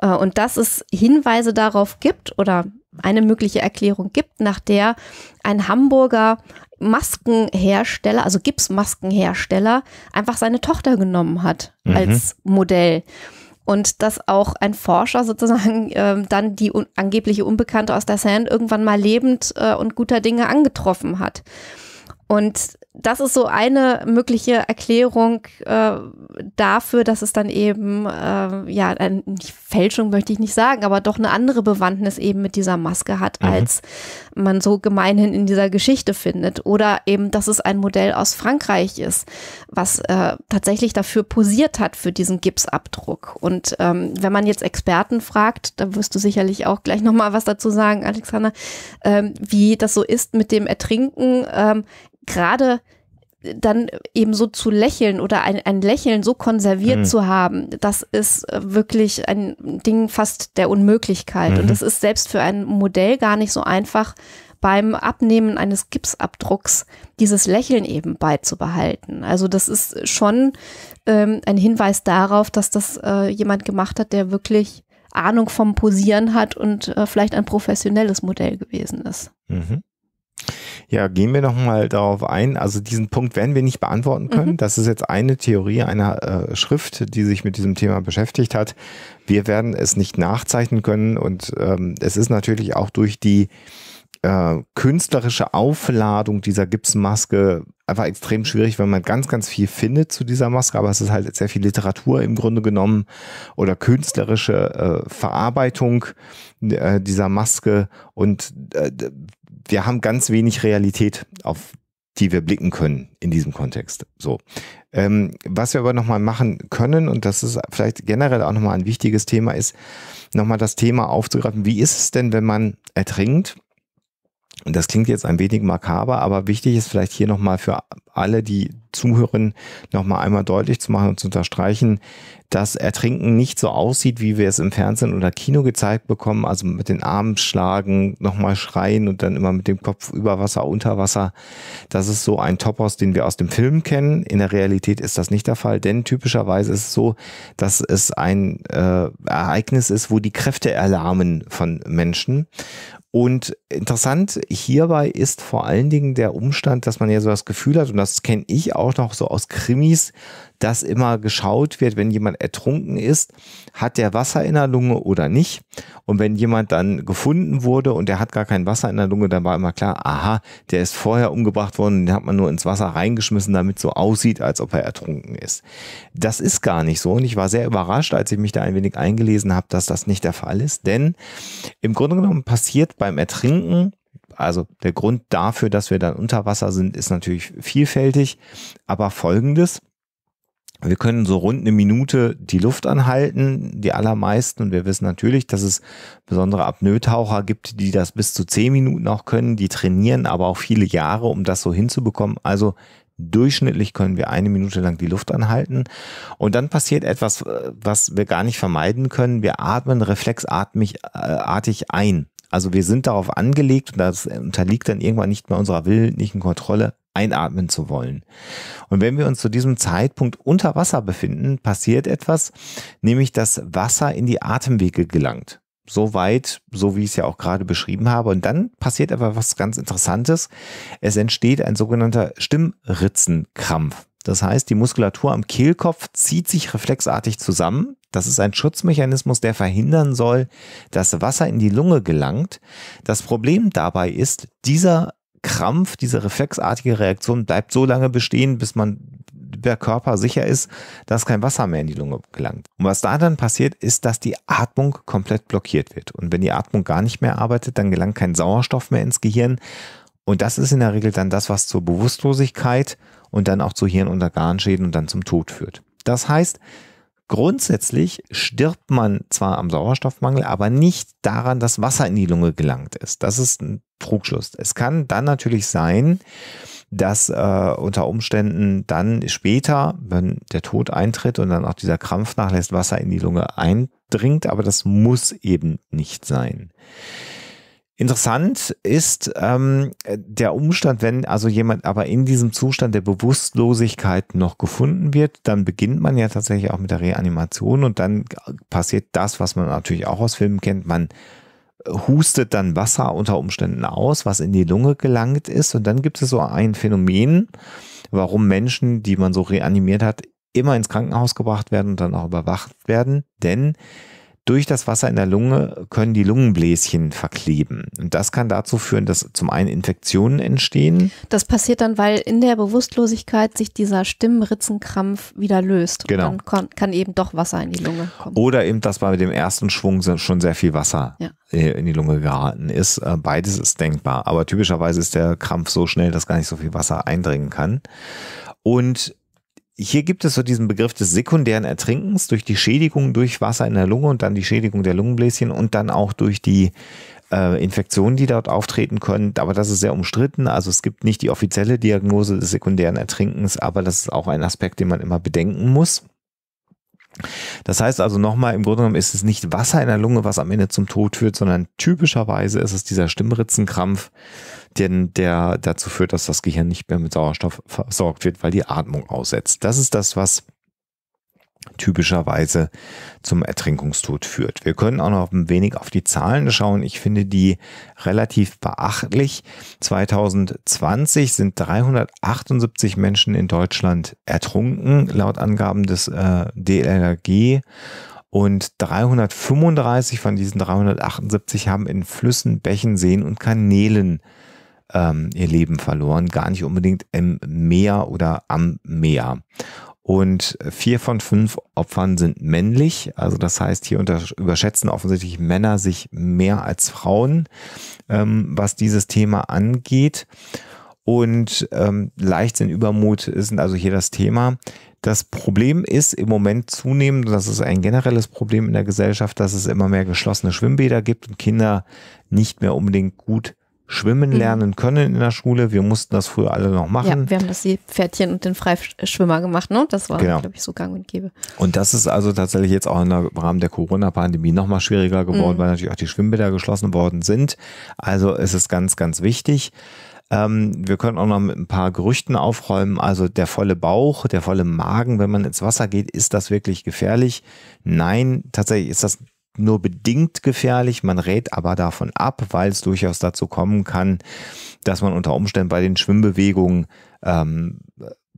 Äh, und dass es Hinweise darauf gibt oder eine mögliche Erklärung gibt, nach der ein Hamburger Maskenhersteller, also Gipsmaskenhersteller, einfach seine Tochter genommen hat mhm. als Modell. Und dass auch ein Forscher sozusagen äh, dann die un angebliche Unbekannte aus der Sand irgendwann mal lebend äh, und guter Dinge angetroffen hat. Und das ist so eine mögliche Erklärung äh, dafür, dass es dann eben, äh, ja, eine Fälschung möchte ich nicht sagen, aber doch eine andere Bewandtnis eben mit dieser Maske hat, mhm. als man so gemeinhin in dieser Geschichte findet. Oder eben, dass es ein Modell aus Frankreich ist, was äh, tatsächlich dafür posiert hat, für diesen Gipsabdruck. Und ähm, wenn man jetzt Experten fragt, da wirst du sicherlich auch gleich nochmal was dazu sagen, Alexander, ähm, wie das so ist mit dem Ertrinken. Ähm, gerade äh, dann eben so zu lächeln oder ein, ein Lächeln so konserviert mhm. zu haben, das ist äh, wirklich ein Ding fast der Unmöglichkeit. Mhm. Und das ist selbst für ein Modell gar nicht so einfach, beim Abnehmen eines Gipsabdrucks dieses Lächeln eben beizubehalten. Also das ist schon ähm, ein Hinweis darauf, dass das äh, jemand gemacht hat, der wirklich Ahnung vom Posieren hat und äh, vielleicht ein professionelles Modell gewesen ist. Mhm. Ja, gehen wir nochmal darauf ein. Also diesen Punkt werden wir nicht beantworten können. Mhm. Das ist jetzt eine Theorie einer äh, Schrift, die sich mit diesem Thema beschäftigt hat. Wir werden es nicht nachzeichnen können und ähm, es ist natürlich auch durch die äh, künstlerische Aufladung dieser Gipsmaske einfach extrem schwierig, wenn man ganz, ganz viel findet zu dieser Maske, aber es ist halt sehr viel Literatur im Grunde genommen oder künstlerische äh, Verarbeitung äh, dieser Maske und äh, wir haben ganz wenig Realität, auf die wir blicken können in diesem Kontext. So. Ähm, was wir aber nochmal machen können, und das ist vielleicht generell auch nochmal ein wichtiges Thema, ist nochmal das Thema aufzugreifen, wie ist es denn, wenn man ertrinkt? Und das klingt jetzt ein wenig makaber, aber wichtig ist vielleicht hier nochmal für alle, die zuhören, nochmal einmal deutlich zu machen und zu unterstreichen, dass Ertrinken nicht so aussieht, wie wir es im Fernsehen oder Kino gezeigt bekommen, also mit den Armen schlagen, nochmal schreien und dann immer mit dem Kopf über Wasser, unter Wasser. Das ist so ein Topos, den wir aus dem Film kennen. In der Realität ist das nicht der Fall, denn typischerweise ist es so, dass es ein äh, Ereignis ist, wo die Kräfte erlahmen von Menschen. Und interessant hierbei ist vor allen Dingen der Umstand, dass man ja so das Gefühl hat, und das kenne ich auch noch so aus Krimis, dass immer geschaut wird, wenn jemand ertrunken ist, hat der Wasser in der Lunge oder nicht. Und wenn jemand dann gefunden wurde und der hat gar kein Wasser in der Lunge, dann war immer klar, aha, der ist vorher umgebracht worden, den hat man nur ins Wasser reingeschmissen, damit so aussieht, als ob er ertrunken ist. Das ist gar nicht so und ich war sehr überrascht, als ich mich da ein wenig eingelesen habe, dass das nicht der Fall ist, denn im Grunde genommen passiert beim Ertrinken also der Grund dafür, dass wir dann unter Wasser sind, ist natürlich vielfältig. Aber folgendes, wir können so rund eine Minute die Luft anhalten, die allermeisten. Und wir wissen natürlich, dass es besondere Apnoe-Taucher gibt, die das bis zu zehn Minuten auch können. Die trainieren aber auch viele Jahre, um das so hinzubekommen. Also durchschnittlich können wir eine Minute lang die Luft anhalten. Und dann passiert etwas, äh, was wir gar nicht vermeiden können. Wir atmen reflexartig äh, ein. Also wir sind darauf angelegt und das unterliegt dann irgendwann nicht mehr unserer willentlichen Kontrolle, einatmen zu wollen. Und wenn wir uns zu diesem Zeitpunkt unter Wasser befinden, passiert etwas, nämlich dass Wasser in die Atemwege gelangt. So weit, so wie ich es ja auch gerade beschrieben habe. Und dann passiert aber was ganz Interessantes. Es entsteht ein sogenannter Stimmritzenkrampf. Das heißt, die Muskulatur am Kehlkopf zieht sich reflexartig zusammen. Das ist ein Schutzmechanismus, der verhindern soll, dass Wasser in die Lunge gelangt. Das Problem dabei ist, dieser Krampf, diese reflexartige Reaktion bleibt so lange bestehen, bis man der Körper sicher ist, dass kein Wasser mehr in die Lunge gelangt. Und was da dann passiert, ist, dass die Atmung komplett blockiert wird. Und wenn die Atmung gar nicht mehr arbeitet, dann gelangt kein Sauerstoff mehr ins Gehirn. Und das ist in der Regel dann das, was zur Bewusstlosigkeit und dann auch zu Hirn- und Organschäden und dann zum Tod führt. Das heißt, Grundsätzlich stirbt man zwar am Sauerstoffmangel, aber nicht daran, dass Wasser in die Lunge gelangt ist. Das ist ein Trugschluss. Es kann dann natürlich sein, dass äh, unter Umständen dann später, wenn der Tod eintritt und dann auch dieser Krampf nachlässt, Wasser in die Lunge eindringt, aber das muss eben nicht sein. Interessant ist ähm, der Umstand, wenn also jemand aber in diesem Zustand der Bewusstlosigkeit noch gefunden wird, dann beginnt man ja tatsächlich auch mit der Reanimation und dann passiert das, was man natürlich auch aus Filmen kennt. Man äh, hustet dann Wasser unter Umständen aus, was in die Lunge gelangt ist. Und dann gibt es so ein Phänomen, warum Menschen, die man so reanimiert hat, immer ins Krankenhaus gebracht werden und dann auch überwacht werden. Denn durch das Wasser in der Lunge können die Lungenbläschen verkleben. Und das kann dazu führen, dass zum einen Infektionen entstehen. Das passiert dann, weil in der Bewusstlosigkeit sich dieser Stimmritzenkrampf wieder löst. Genau. Und dann kann, eben doch Wasser in die Lunge kommen. Oder eben, dass bei dem ersten Schwung schon sehr viel Wasser ja. in die Lunge geraten ist. Äh, beides ist denkbar. Aber typischerweise ist der Krampf so schnell, dass gar nicht so viel Wasser eindringen kann. Und hier gibt es so diesen Begriff des sekundären Ertrinkens durch die Schädigung durch Wasser in der Lunge und dann die Schädigung der Lungenbläschen und dann auch durch die äh, Infektionen, die dort auftreten können. Aber das ist sehr umstritten. Also es gibt nicht die offizielle Diagnose des sekundären Ertrinkens, aber das ist auch ein Aspekt, den man immer bedenken muss. Das heißt also nochmal, im Grunde genommen ist es nicht Wasser in der Lunge, was am Ende zum Tod führt, sondern typischerweise ist es dieser Stimmritzenkrampf, den, der dazu führt, dass das Gehirn nicht mehr mit Sauerstoff versorgt wird, weil die Atmung aussetzt. Das ist das, was typischerweise zum Ertrinkungstod führt. Wir können auch noch ein wenig auf die Zahlen schauen. Ich finde die relativ beachtlich. 2020 sind 378 Menschen in Deutschland ertrunken, laut Angaben des äh, DLRG. Und 335 von diesen 378 haben in Flüssen, Bächen, Seen und Kanälen ähm, ihr Leben verloren. Gar nicht unbedingt im Meer oder am Meer. Und vier von fünf Opfern sind männlich. Also das heißt, hier überschätzen offensichtlich Männer sich mehr als Frauen, ähm, was dieses Thema angeht. Und ähm, Leichtsinn, Übermut sind also hier das Thema. Das Problem ist im Moment zunehmend, das ist ein generelles Problem in der Gesellschaft, dass es immer mehr geschlossene Schwimmbäder gibt und Kinder nicht mehr unbedingt gut schwimmen mhm. lernen können in der Schule. Wir mussten das früher alle noch machen. Ja, wir haben das die Pferdchen und den Freischwimmer gemacht, ne? Das war, genau. glaube ich, so gang und gäbe. Und das ist also tatsächlich jetzt auch im Rahmen der Corona-Pandemie nochmal schwieriger geworden, mhm. weil natürlich auch die Schwimmbäder geschlossen worden sind. Also es ist ganz, ganz wichtig. Ähm, wir können auch noch mit ein paar Gerüchten aufräumen. Also der volle Bauch, der volle Magen, wenn man ins Wasser geht, ist das wirklich gefährlich? Nein, tatsächlich ist das nur bedingt gefährlich. Man rät aber davon ab, weil es durchaus dazu kommen kann, dass man unter Umständen bei den Schwimmbewegungen ähm,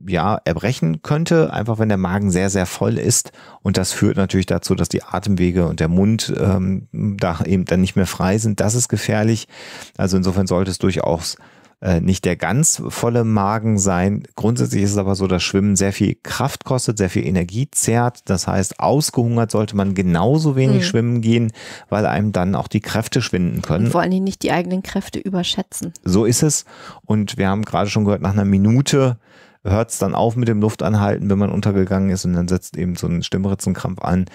ja, erbrechen könnte, einfach wenn der Magen sehr, sehr voll ist. Und das führt natürlich dazu, dass die Atemwege und der Mund ähm, da eben dann nicht mehr frei sind. Das ist gefährlich. Also insofern sollte es durchaus äh, nicht der ganz volle Magen sein. Grundsätzlich ist es aber so, dass Schwimmen sehr viel Kraft kostet, sehr viel Energie zehrt. Das heißt, ausgehungert sollte man genauso wenig mhm. schwimmen gehen, weil einem dann auch die Kräfte schwinden können. Und vor allen Dingen nicht die eigenen Kräfte überschätzen. So ist es. Und wir haben gerade schon gehört, nach einer Minute hört es dann auf mit dem Luftanhalten, wenn man untergegangen ist und dann setzt eben so ein Stimmritzenkrampf an.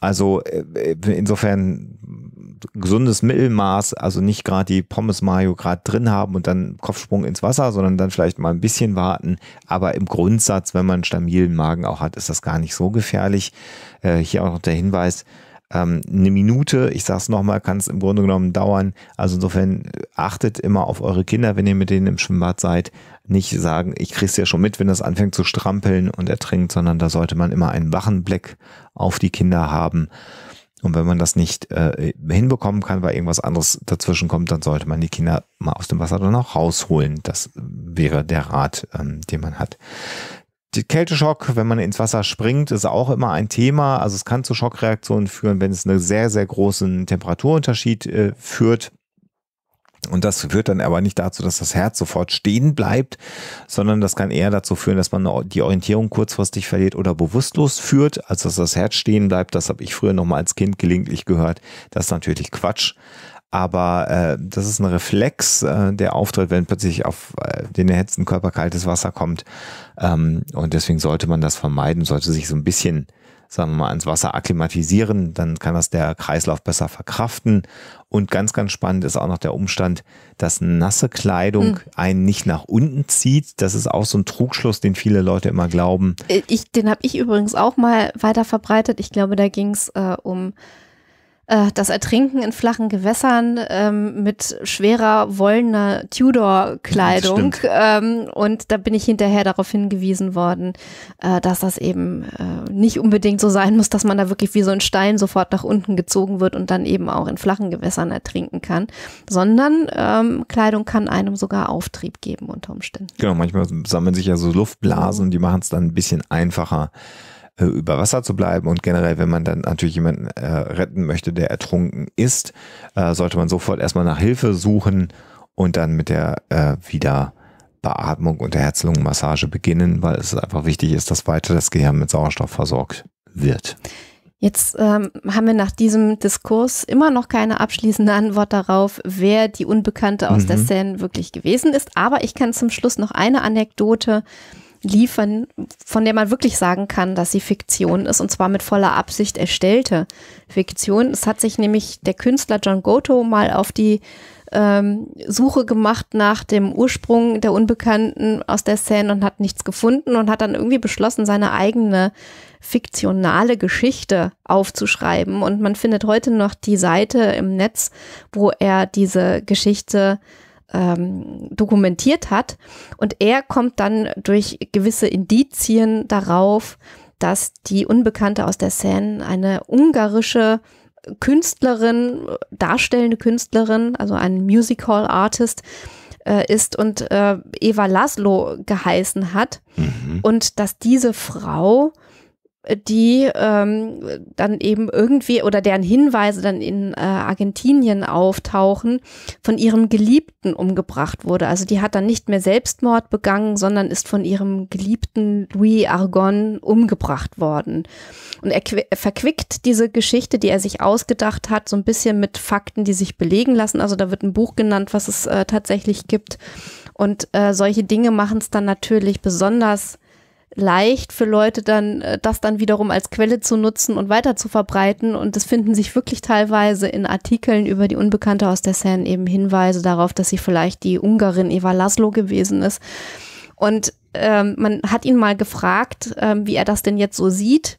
Also äh, äh, insofern gesundes Mittelmaß, also nicht gerade die Pommes Mayo gerade drin haben und dann Kopfsprung ins Wasser, sondern dann vielleicht mal ein bisschen warten. Aber im Grundsatz, wenn man einen stabilen Magen auch hat, ist das gar nicht so gefährlich. Äh, hier auch noch der Hinweis, ähm, eine Minute, ich sage es nochmal, kann es im Grunde genommen dauern. Also insofern äh, achtet immer auf eure Kinder, wenn ihr mit denen im Schwimmbad seid. Nicht sagen, ich krieg's ja schon mit, wenn das anfängt zu strampeln und ertrinkt, sondern da sollte man immer einen wachen Blick auf die Kinder haben. Und wenn man das nicht äh, hinbekommen kann, weil irgendwas anderes dazwischen kommt, dann sollte man die Kinder mal aus dem Wasser dann auch rausholen. Das wäre der Rat, ähm, den man hat. Die Kälteschock, wenn man ins Wasser springt, ist auch immer ein Thema. Also es kann zu Schockreaktionen führen, wenn es einen sehr, sehr großen Temperaturunterschied äh, führt und das führt dann aber nicht dazu, dass das Herz sofort stehen bleibt, sondern das kann eher dazu führen, dass man die Orientierung kurzfristig verliert oder bewusstlos führt, als dass das Herz stehen bleibt. Das habe ich früher noch mal als Kind gelegentlich gehört. Das ist natürlich Quatsch. Aber äh, das ist ein Reflex, äh, der auftritt, wenn plötzlich auf äh, den erhitzten Körper kaltes Wasser kommt. Ähm, und deswegen sollte man das vermeiden, sollte sich so ein bisschen sagen wir mal, ans Wasser akklimatisieren, dann kann das der Kreislauf besser verkraften. Und ganz, ganz spannend ist auch noch der Umstand, dass nasse Kleidung hm. einen nicht nach unten zieht. Das ist auch so ein Trugschluss, den viele Leute immer glauben. Äh, ich, den habe ich übrigens auch mal weiter verbreitet. Ich glaube, da ging es äh, um äh, das Ertrinken in flachen Gewässern ähm, mit schwerer wollener Tudor-Kleidung. Ähm, und da bin ich hinterher darauf hingewiesen worden, äh, dass das eben äh, nicht unbedingt so sein muss, dass man da wirklich wie so ein Stein sofort nach unten gezogen wird und dann eben auch in flachen Gewässern ertrinken kann, sondern ähm, Kleidung kann einem sogar Auftrieb geben unter Umständen. Genau, manchmal sammeln sich ja so Luftblasen und mhm. die machen es dann ein bisschen einfacher. Äh, über Wasser zu bleiben. Und generell, wenn man dann natürlich jemanden äh, retten möchte, der ertrunken ist, äh, sollte man sofort erstmal nach Hilfe suchen und dann mit der äh, wieder und der Herz-Lungen-Massage beginnen, weil es einfach wichtig ist, dass weiter das Gehirn mit Sauerstoff versorgt wird. Jetzt ähm, haben wir nach diesem Diskurs immer noch keine abschließende Antwort darauf, wer die Unbekannte aus mhm. der Szene wirklich gewesen ist. Aber ich kann zum Schluss noch eine Anekdote liefern, von der man wirklich sagen kann, dass sie Fiktion ist und zwar mit voller Absicht erstellte Fiktion. Es hat sich nämlich der Künstler John Goto mal auf die ähm, Suche gemacht nach dem Ursprung der Unbekannten aus der Szene und hat nichts gefunden und hat dann irgendwie beschlossen, seine eigene fiktionale Geschichte aufzuschreiben. Und man findet heute noch die Seite im Netz, wo er diese Geschichte äh, ähm, dokumentiert hat. Und er kommt dann durch gewisse Indizien darauf, dass die Unbekannte aus der Seine eine ungarische Künstlerin, darstellende Künstlerin, also ein Music Hall Artist äh, ist und äh, Eva Laszlo geheißen hat. Mhm. Und dass diese Frau die ähm, dann eben irgendwie oder deren Hinweise dann in äh, Argentinien auftauchen, von ihrem Geliebten umgebracht wurde. Also die hat dann nicht mehr Selbstmord begangen, sondern ist von ihrem Geliebten Louis Argon umgebracht worden. Und er verquickt diese Geschichte, die er sich ausgedacht hat, so ein bisschen mit Fakten, die sich belegen lassen. Also da wird ein Buch genannt, was es äh, tatsächlich gibt. Und äh, solche Dinge machen es dann natürlich besonders leicht für Leute dann, äh, das dann wiederum als Quelle zu nutzen und weiter zu verbreiten. Und es finden sich wirklich teilweise in Artikeln über die Unbekannte aus der Seine eben Hinweise darauf, dass sie vielleicht die Ungarin Eva Laszlo gewesen ist. Und ähm, man hat ihn mal gefragt, ähm, wie er das denn jetzt so sieht,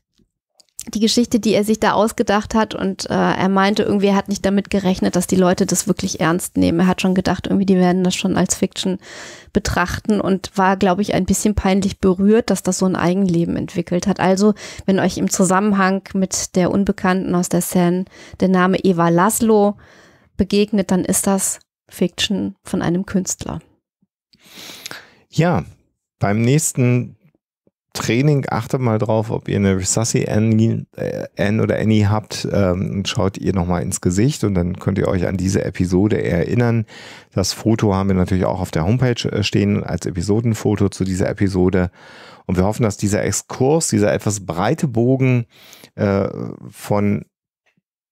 die Geschichte, die er sich da ausgedacht hat. Und äh, er meinte, irgendwie er hat nicht damit gerechnet, dass die Leute das wirklich ernst nehmen. Er hat schon gedacht, irgendwie die werden das schon als Fiction betrachten und war, glaube ich, ein bisschen peinlich berührt, dass das so ein Eigenleben entwickelt hat. Also, wenn euch im Zusammenhang mit der Unbekannten aus der Seine der Name Eva Laszlo begegnet, dann ist das Fiction von einem Künstler. Ja, beim nächsten Training achtet mal drauf, ob ihr eine Resussi äh, N, oder Annie habt ähm, schaut ihr nochmal ins Gesicht und dann könnt ihr euch an diese Episode erinnern. Das Foto haben wir natürlich auch auf der Homepage äh, stehen als Episodenfoto zu dieser Episode. Und wir hoffen, dass dieser Exkurs, dieser etwas breite Bogen äh, von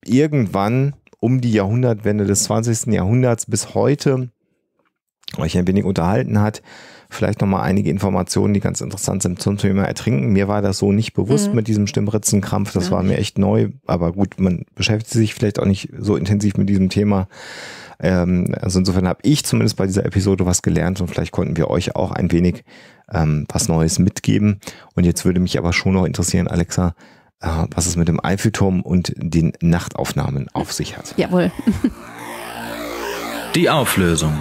irgendwann um die Jahrhundertwende des 20. Jahrhunderts bis heute euch ein wenig unterhalten hat vielleicht nochmal einige Informationen, die ganz interessant sind zum Thema Ertrinken. Mir war das so nicht bewusst mhm. mit diesem Stimmritzenkrampf. Das ja. war mir echt neu. Aber gut, man beschäftigt sich vielleicht auch nicht so intensiv mit diesem Thema. Ähm, also insofern habe ich zumindest bei dieser Episode was gelernt und vielleicht konnten wir euch auch ein wenig ähm, was Neues mitgeben. Und jetzt würde mich aber schon noch interessieren, Alexa, äh, was es mit dem Eiffelturm und den Nachtaufnahmen auf sich hat. Jawohl. Die Auflösung.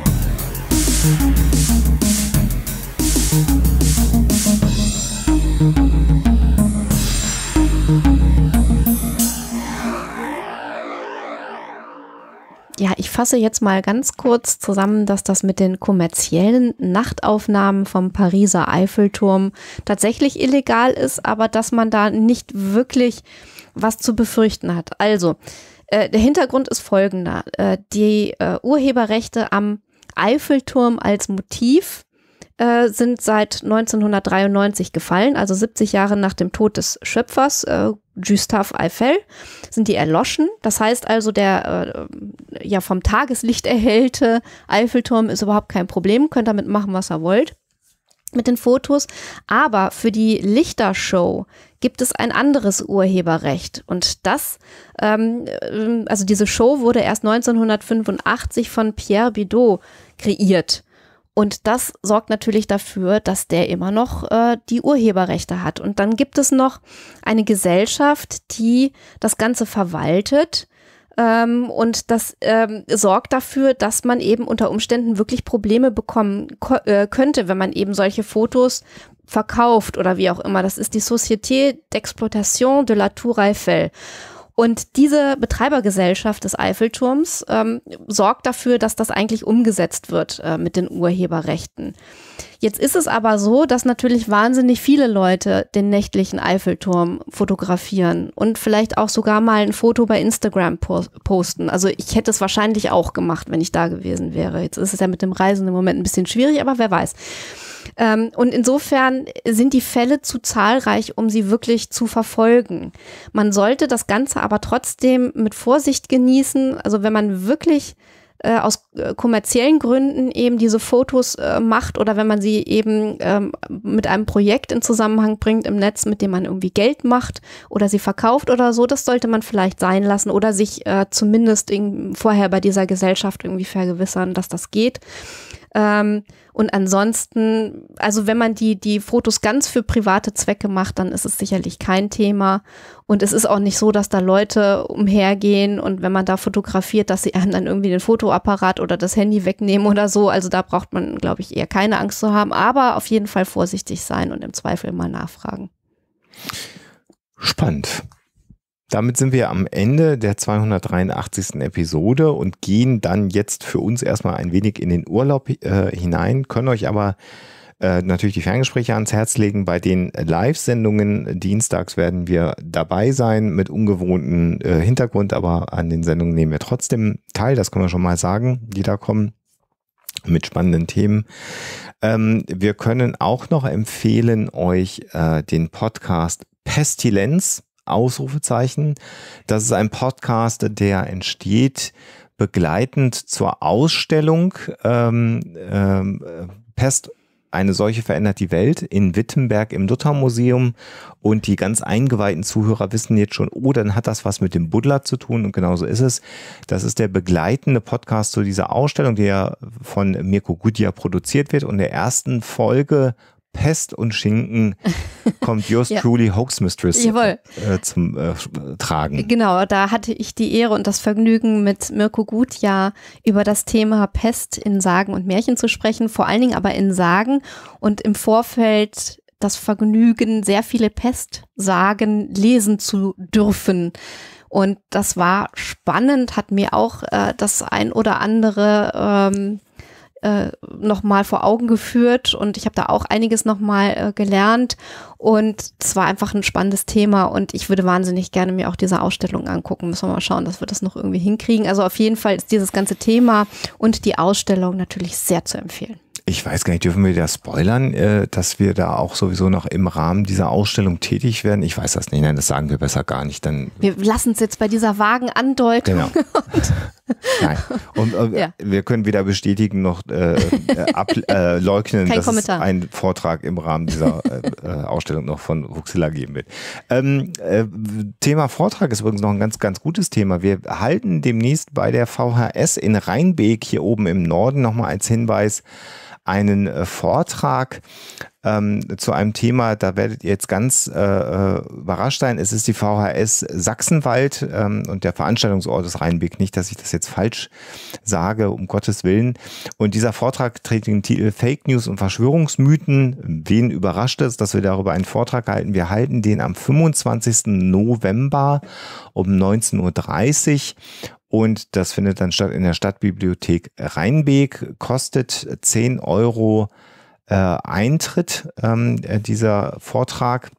Ja, ich fasse jetzt mal ganz kurz zusammen, dass das mit den kommerziellen Nachtaufnahmen vom Pariser Eiffelturm tatsächlich illegal ist, aber dass man da nicht wirklich was zu befürchten hat. Also, äh, der Hintergrund ist folgender. Äh, die äh, Urheberrechte am Eiffelturm als Motiv äh, sind seit 1993 gefallen, also 70 Jahre nach dem Tod des Schöpfers äh, Gustave Eiffel, sind die erloschen. Das heißt also, der äh, ja vom Tageslicht erhellte Eiffelturm ist überhaupt kein Problem, könnt damit machen, was ihr wollt mit den Fotos. Aber für die Lichtershow gibt es ein anderes Urheberrecht. Und das, ähm, äh, also diese Show wurde erst 1985 von Pierre Bidot kreiert. Und das sorgt natürlich dafür, dass der immer noch äh, die Urheberrechte hat. Und dann gibt es noch eine Gesellschaft, die das Ganze verwaltet. Ähm, und das ähm, sorgt dafür, dass man eben unter Umständen wirklich Probleme bekommen äh, könnte, wenn man eben solche Fotos verkauft oder wie auch immer. Das ist die Société d'Exploitation de la Tour Eiffel. Und diese Betreibergesellschaft des Eiffelturms ähm, sorgt dafür, dass das eigentlich umgesetzt wird äh, mit den Urheberrechten. Jetzt ist es aber so, dass natürlich wahnsinnig viele Leute den nächtlichen Eiffelturm fotografieren und vielleicht auch sogar mal ein Foto bei Instagram posten. Also ich hätte es wahrscheinlich auch gemacht, wenn ich da gewesen wäre. Jetzt ist es ja mit dem Reisen im Moment ein bisschen schwierig, aber wer weiß. Ähm, und insofern sind die Fälle zu zahlreich, um sie wirklich zu verfolgen. Man sollte das Ganze aber trotzdem mit Vorsicht genießen. Also wenn man wirklich äh, aus äh, kommerziellen Gründen eben diese Fotos äh, macht oder wenn man sie eben ähm, mit einem Projekt in Zusammenhang bringt im Netz, mit dem man irgendwie Geld macht oder sie verkauft oder so, das sollte man vielleicht sein lassen oder sich äh, zumindest vorher bei dieser Gesellschaft irgendwie vergewissern, dass das geht. Ähm, und ansonsten, also wenn man die, die Fotos ganz für private Zwecke macht, dann ist es sicherlich kein Thema. Und es ist auch nicht so, dass da Leute umhergehen und wenn man da fotografiert, dass sie einem dann irgendwie den Fotoapparat oder das Handy wegnehmen oder so. Also da braucht man, glaube ich, eher keine Angst zu haben, aber auf jeden Fall vorsichtig sein und im Zweifel mal nachfragen. Spannend. Damit sind wir am Ende der 283. Episode und gehen dann jetzt für uns erstmal ein wenig in den Urlaub äh, hinein, können euch aber äh, natürlich die Ferngespräche ans Herz legen. Bei den Live-Sendungen dienstags werden wir dabei sein mit ungewohntem äh, Hintergrund, aber an den Sendungen nehmen wir trotzdem teil, das können wir schon mal sagen, die da kommen mit spannenden Themen. Ähm, wir können auch noch empfehlen euch äh, den Podcast Pestilenz Ausrufezeichen. Das ist ein Podcast, der entsteht begleitend zur Ausstellung ähm, ähm, Pest eine solche verändert die Welt in Wittenberg im Luther-Museum. Und die ganz eingeweihten Zuhörer wissen jetzt schon, oh, dann hat das was mit dem Buddler zu tun. Und genauso ist es. Das ist der begleitende Podcast zu dieser Ausstellung, der von Mirko Gudja produziert wird. Und der ersten Folge Pest und Schinken [laughs] kommt Yours ja. Truly Hoax Mistress äh, zum äh, äh, Tragen. Genau, da hatte ich die Ehre und das Vergnügen, mit Mirko Gut ja über das Thema Pest in Sagen und Märchen zu sprechen, vor allen Dingen aber in Sagen und im Vorfeld das Vergnügen, sehr viele Pestsagen lesen zu dürfen. Und das war spannend, hat mir auch äh, das ein oder andere ähm, äh, nochmal vor Augen geführt und ich habe da auch einiges nochmal äh, gelernt und es war einfach ein spannendes Thema und ich würde wahnsinnig gerne mir auch diese Ausstellung angucken. Müssen wir mal schauen, dass wir das noch irgendwie hinkriegen. Also auf jeden Fall ist dieses ganze Thema und die Ausstellung natürlich sehr zu empfehlen ich weiß gar nicht, dürfen wir da spoilern, äh, dass wir da auch sowieso noch im Rahmen dieser Ausstellung tätig werden? Ich weiß das nicht. Nein, das sagen wir besser gar nicht. Dann wir lassen es jetzt bei dieser vagen Andeutung. Genau. [laughs] Nein. Und äh, ja. wir können weder bestätigen noch äh, äh ab, äh, leugnen, dass Kommentar. es einen Vortrag im Rahmen dieser äh, Ausstellung noch von Huxilla geben wird. Ähm, Thema Vortrag ist übrigens noch ein ganz, ganz gutes Thema. Wir halten demnächst bei der VHS in Rheinbeek hier oben im Norden nochmal als Hinweis einen äh, Vortrag ähm, zu einem Thema, da werdet ihr jetzt ganz äh, äh überrascht sein. Es ist die VHS Sachsenwald ähm, und der Veranstaltungsort ist Rheinbeck. Nicht, dass ich das jetzt falsch sage, um Gottes Willen. Und dieser Vortrag trägt den Titel Fake News und Verschwörungsmythen. Wen überrascht es, dass wir darüber einen Vortrag halten? Wir halten den am 25. November um 19.30 Uhr und das findet dann statt in der Stadtbibliothek Rheinbeek. Kostet 10 Euro äh, Eintritt ähm, äh, dieser Vortrag.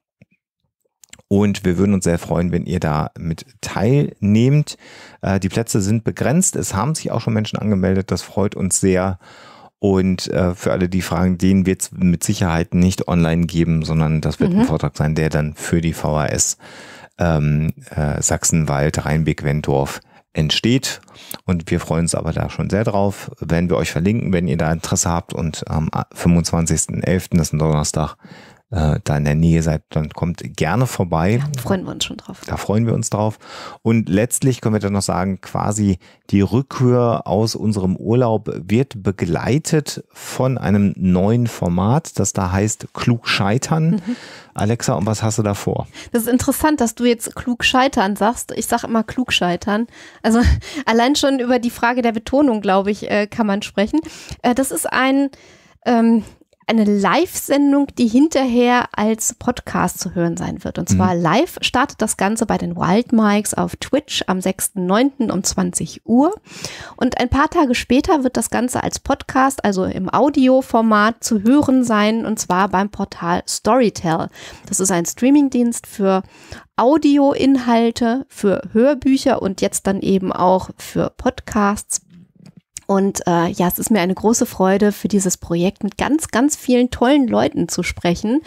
Und wir würden uns sehr freuen, wenn ihr da mit teilnehmt. Äh, die Plätze sind begrenzt. Es haben sich auch schon Menschen angemeldet. Das freut uns sehr. Und äh, für alle die Fragen, den wird es mit Sicherheit nicht online geben, sondern das wird mhm. ein Vortrag sein, der dann für die VHS ähm, äh, Sachsenwald, Rheinbeck-Wendorf entsteht. Und wir freuen uns aber da schon sehr drauf. Werden wir euch verlinken, wenn ihr da Interesse habt. Und am 25.11., das ist ein Donnerstag, äh, da in der Nähe seid, dann kommt gerne vorbei. Ja, freuen wir uns schon drauf. Da freuen wir uns drauf. Und letztlich können wir dann noch sagen, quasi die Rückkehr aus unserem Urlaub wird begleitet von einem neuen Format, das da heißt Klug scheitern. Mhm. Alexa, und was hast du da vor? Das ist interessant, dass du jetzt klug scheitern sagst. Ich sage immer klug scheitern. Also [laughs] allein schon über die Frage der Betonung, glaube ich, äh, kann man sprechen. Äh, das ist ein ähm, eine Live-Sendung, die hinterher als Podcast zu hören sein wird. Und zwar mhm. live startet das Ganze bei den Wild Mikes auf Twitch am 6.9. um 20 Uhr. Und ein paar Tage später wird das Ganze als Podcast, also im Audioformat, zu hören sein. Und zwar beim Portal Storytell. Das ist ein Streamingdienst für Audioinhalte, für Hörbücher und jetzt dann eben auch für Podcasts und äh, ja, es ist mir eine große Freude, für dieses Projekt mit ganz, ganz vielen tollen Leuten zu sprechen.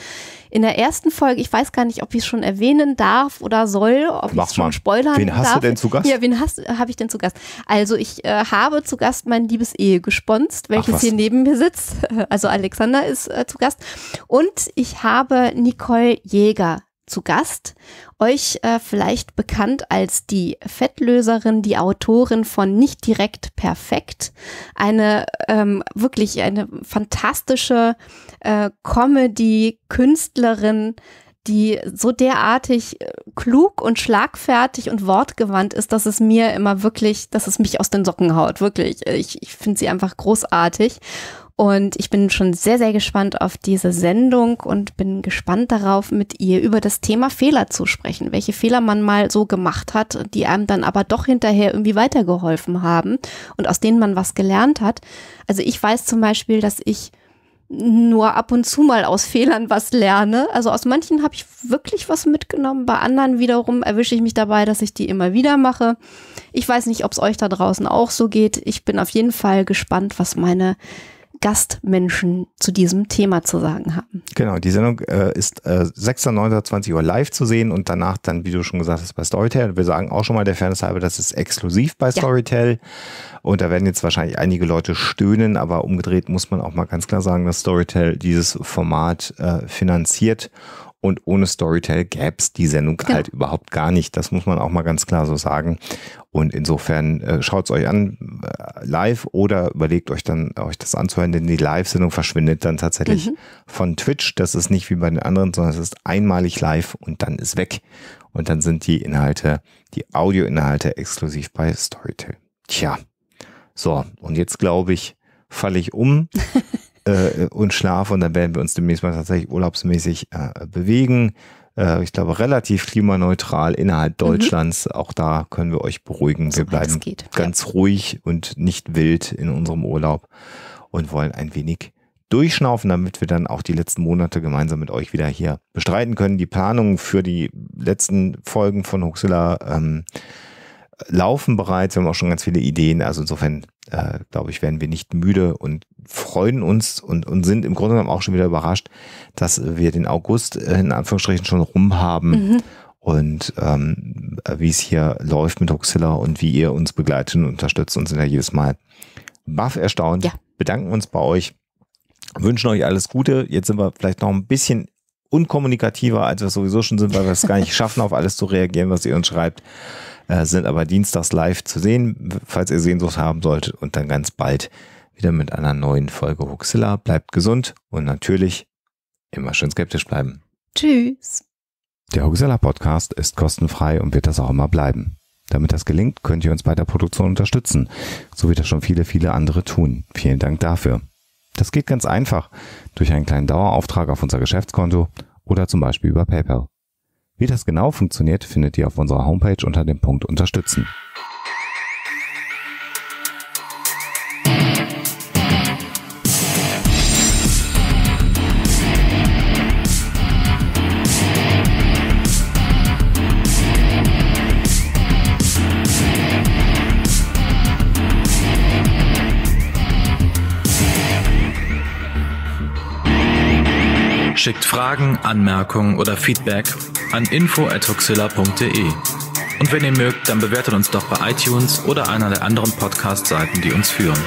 In der ersten Folge, ich weiß gar nicht, ob ich es schon erwähnen darf oder soll, ob ich es schon spoilern wen darf. Wen hast du denn zu Gast? Ja, wen habe ich denn zu Gast? Also ich äh, habe zu Gast mein liebes Ehe Ehegesponst, welches hier neben mir sitzt. [laughs] Also Alexander ist äh, zu Gast. Und ich habe Nicole Jäger zu Gast. Euch äh, vielleicht bekannt als die Fettlöserin, die Autorin von Nicht direkt perfekt. Eine ähm, wirklich eine fantastische äh, Comedy-Künstlerin, die so derartig äh, klug und schlagfertig und wortgewandt ist, dass es mir immer wirklich, dass es mich aus den Socken haut. Wirklich. Ich, ich finde sie einfach großartig. Und ich bin schon sehr, sehr gespannt auf diese Sendung und bin gespannt darauf, mit ihr über das Thema Fehler zu sprechen. Welche Fehler man mal so gemacht hat, die einem dann aber doch hinterher irgendwie weitergeholfen haben und aus denen man was gelernt hat. Also ich weiß zum Beispiel, dass ich nur ab und zu mal aus Fehlern was lerne. Also aus manchen habe ich wirklich was mitgenommen, bei anderen wiederum erwische ich mich dabei, dass ich die immer wieder mache. Ich weiß nicht, ob es euch da draußen auch so geht. Ich bin auf jeden Fall gespannt, was meine Gastmenschen zu diesem Thema zu sagen haben. Genau, die Sendung äh, ist äh, 6.9.20 Uhr live zu sehen und danach dann, wie du schon gesagt hast, bei Storytel. Wir sagen auch schon mal der Fairness halber, das ist exklusiv bei Storytel. Ja. Und da werden jetzt wahrscheinlich einige Leute stöhnen, aber umgedreht muss man auch mal ganz klar sagen, dass Storytel dieses Format äh, finanziert und ohne Storytell gäbe es die Sendung genau. halt überhaupt gar nicht. Das muss man auch mal ganz klar so sagen. Und insofern äh, schaut es euch an äh, live oder überlegt euch dann, euch das anzuhören, denn die Live-Sendung verschwindet dann tatsächlich mhm. von Twitch. Das ist nicht wie bei den anderen, sondern es ist einmalig live und dann ist weg. Und dann sind die Inhalte, die Audio-Inhalte exklusiv bei Storytell. Tja. So, und jetzt glaube ich, falle ich um. [laughs] äh, und schlafe und dann werden wir uns demnächst mal tatsächlich urlaubsmäßig äh, bewegen. Äh, ich glaube, relativ klimaneutral innerhalb mhm. Deutschlands. Mhm. Auch da können wir euch beruhigen. Wir bleiben ganz ja. ruhig und nicht wild in unserem Urlaub und wollen ein wenig durchschnaufen, damit wir dann auch die letzten Monate gemeinsam mit euch wieder hier bestreiten können. Die Planungen für die letzten Folgen von Huxilla ähm, laufen bereits. Wir haben auch schon ganz viele Ideen. Also insofern äh, glaube ich, werden wir nicht müde und freuen uns und, und sind im Grunde genommen auch schon wieder überrascht, dass wir den August äh, in Anführungsstrichen schon rum haben. Mhm. Und ähm, wie es hier läuft mit Hoxilla und wie ihr uns begleitet und unterstützt uns sind ja jedes Mal baff erstaunt. Ja. Bedanken uns bei euch, wünschen euch alles Gute. Jetzt sind wir vielleicht noch ein bisschen unkommunikativer, als wir sowieso schon sind, weil wir es gar nicht schaffen, auf alles zu reagieren, was ihr uns schreibt. Äh, sind aber dienstags live zu sehen, falls ihr Sehnsucht haben solltet und dann ganz bald wieder mit einer neuen Folge Huxilla. Bleibt gesund und natürlich immer schön skeptisch bleiben. Tschüss. Der Huxilla Podcast ist kostenfrei und wird das auch immer bleiben. Damit das gelingt, könnt ihr uns bei der Produktion unterstützen, so wie das schon viele, viele andere tun. Vielen Dank dafür. Das geht ganz einfach durch einen kleinen Dauerauftrag auf unser Geschäftskonto oder zum Beispiel über PayPal. Wie das genau funktioniert, findet ihr auf unserer Homepage unter dem Punkt Unterstützen. Schickt Fragen, Anmerkungen oder Feedback an info.huxilla.de. Und wenn ihr mögt, dann bewertet uns doch bei iTunes oder einer der anderen Podcast-Seiten, die uns führen.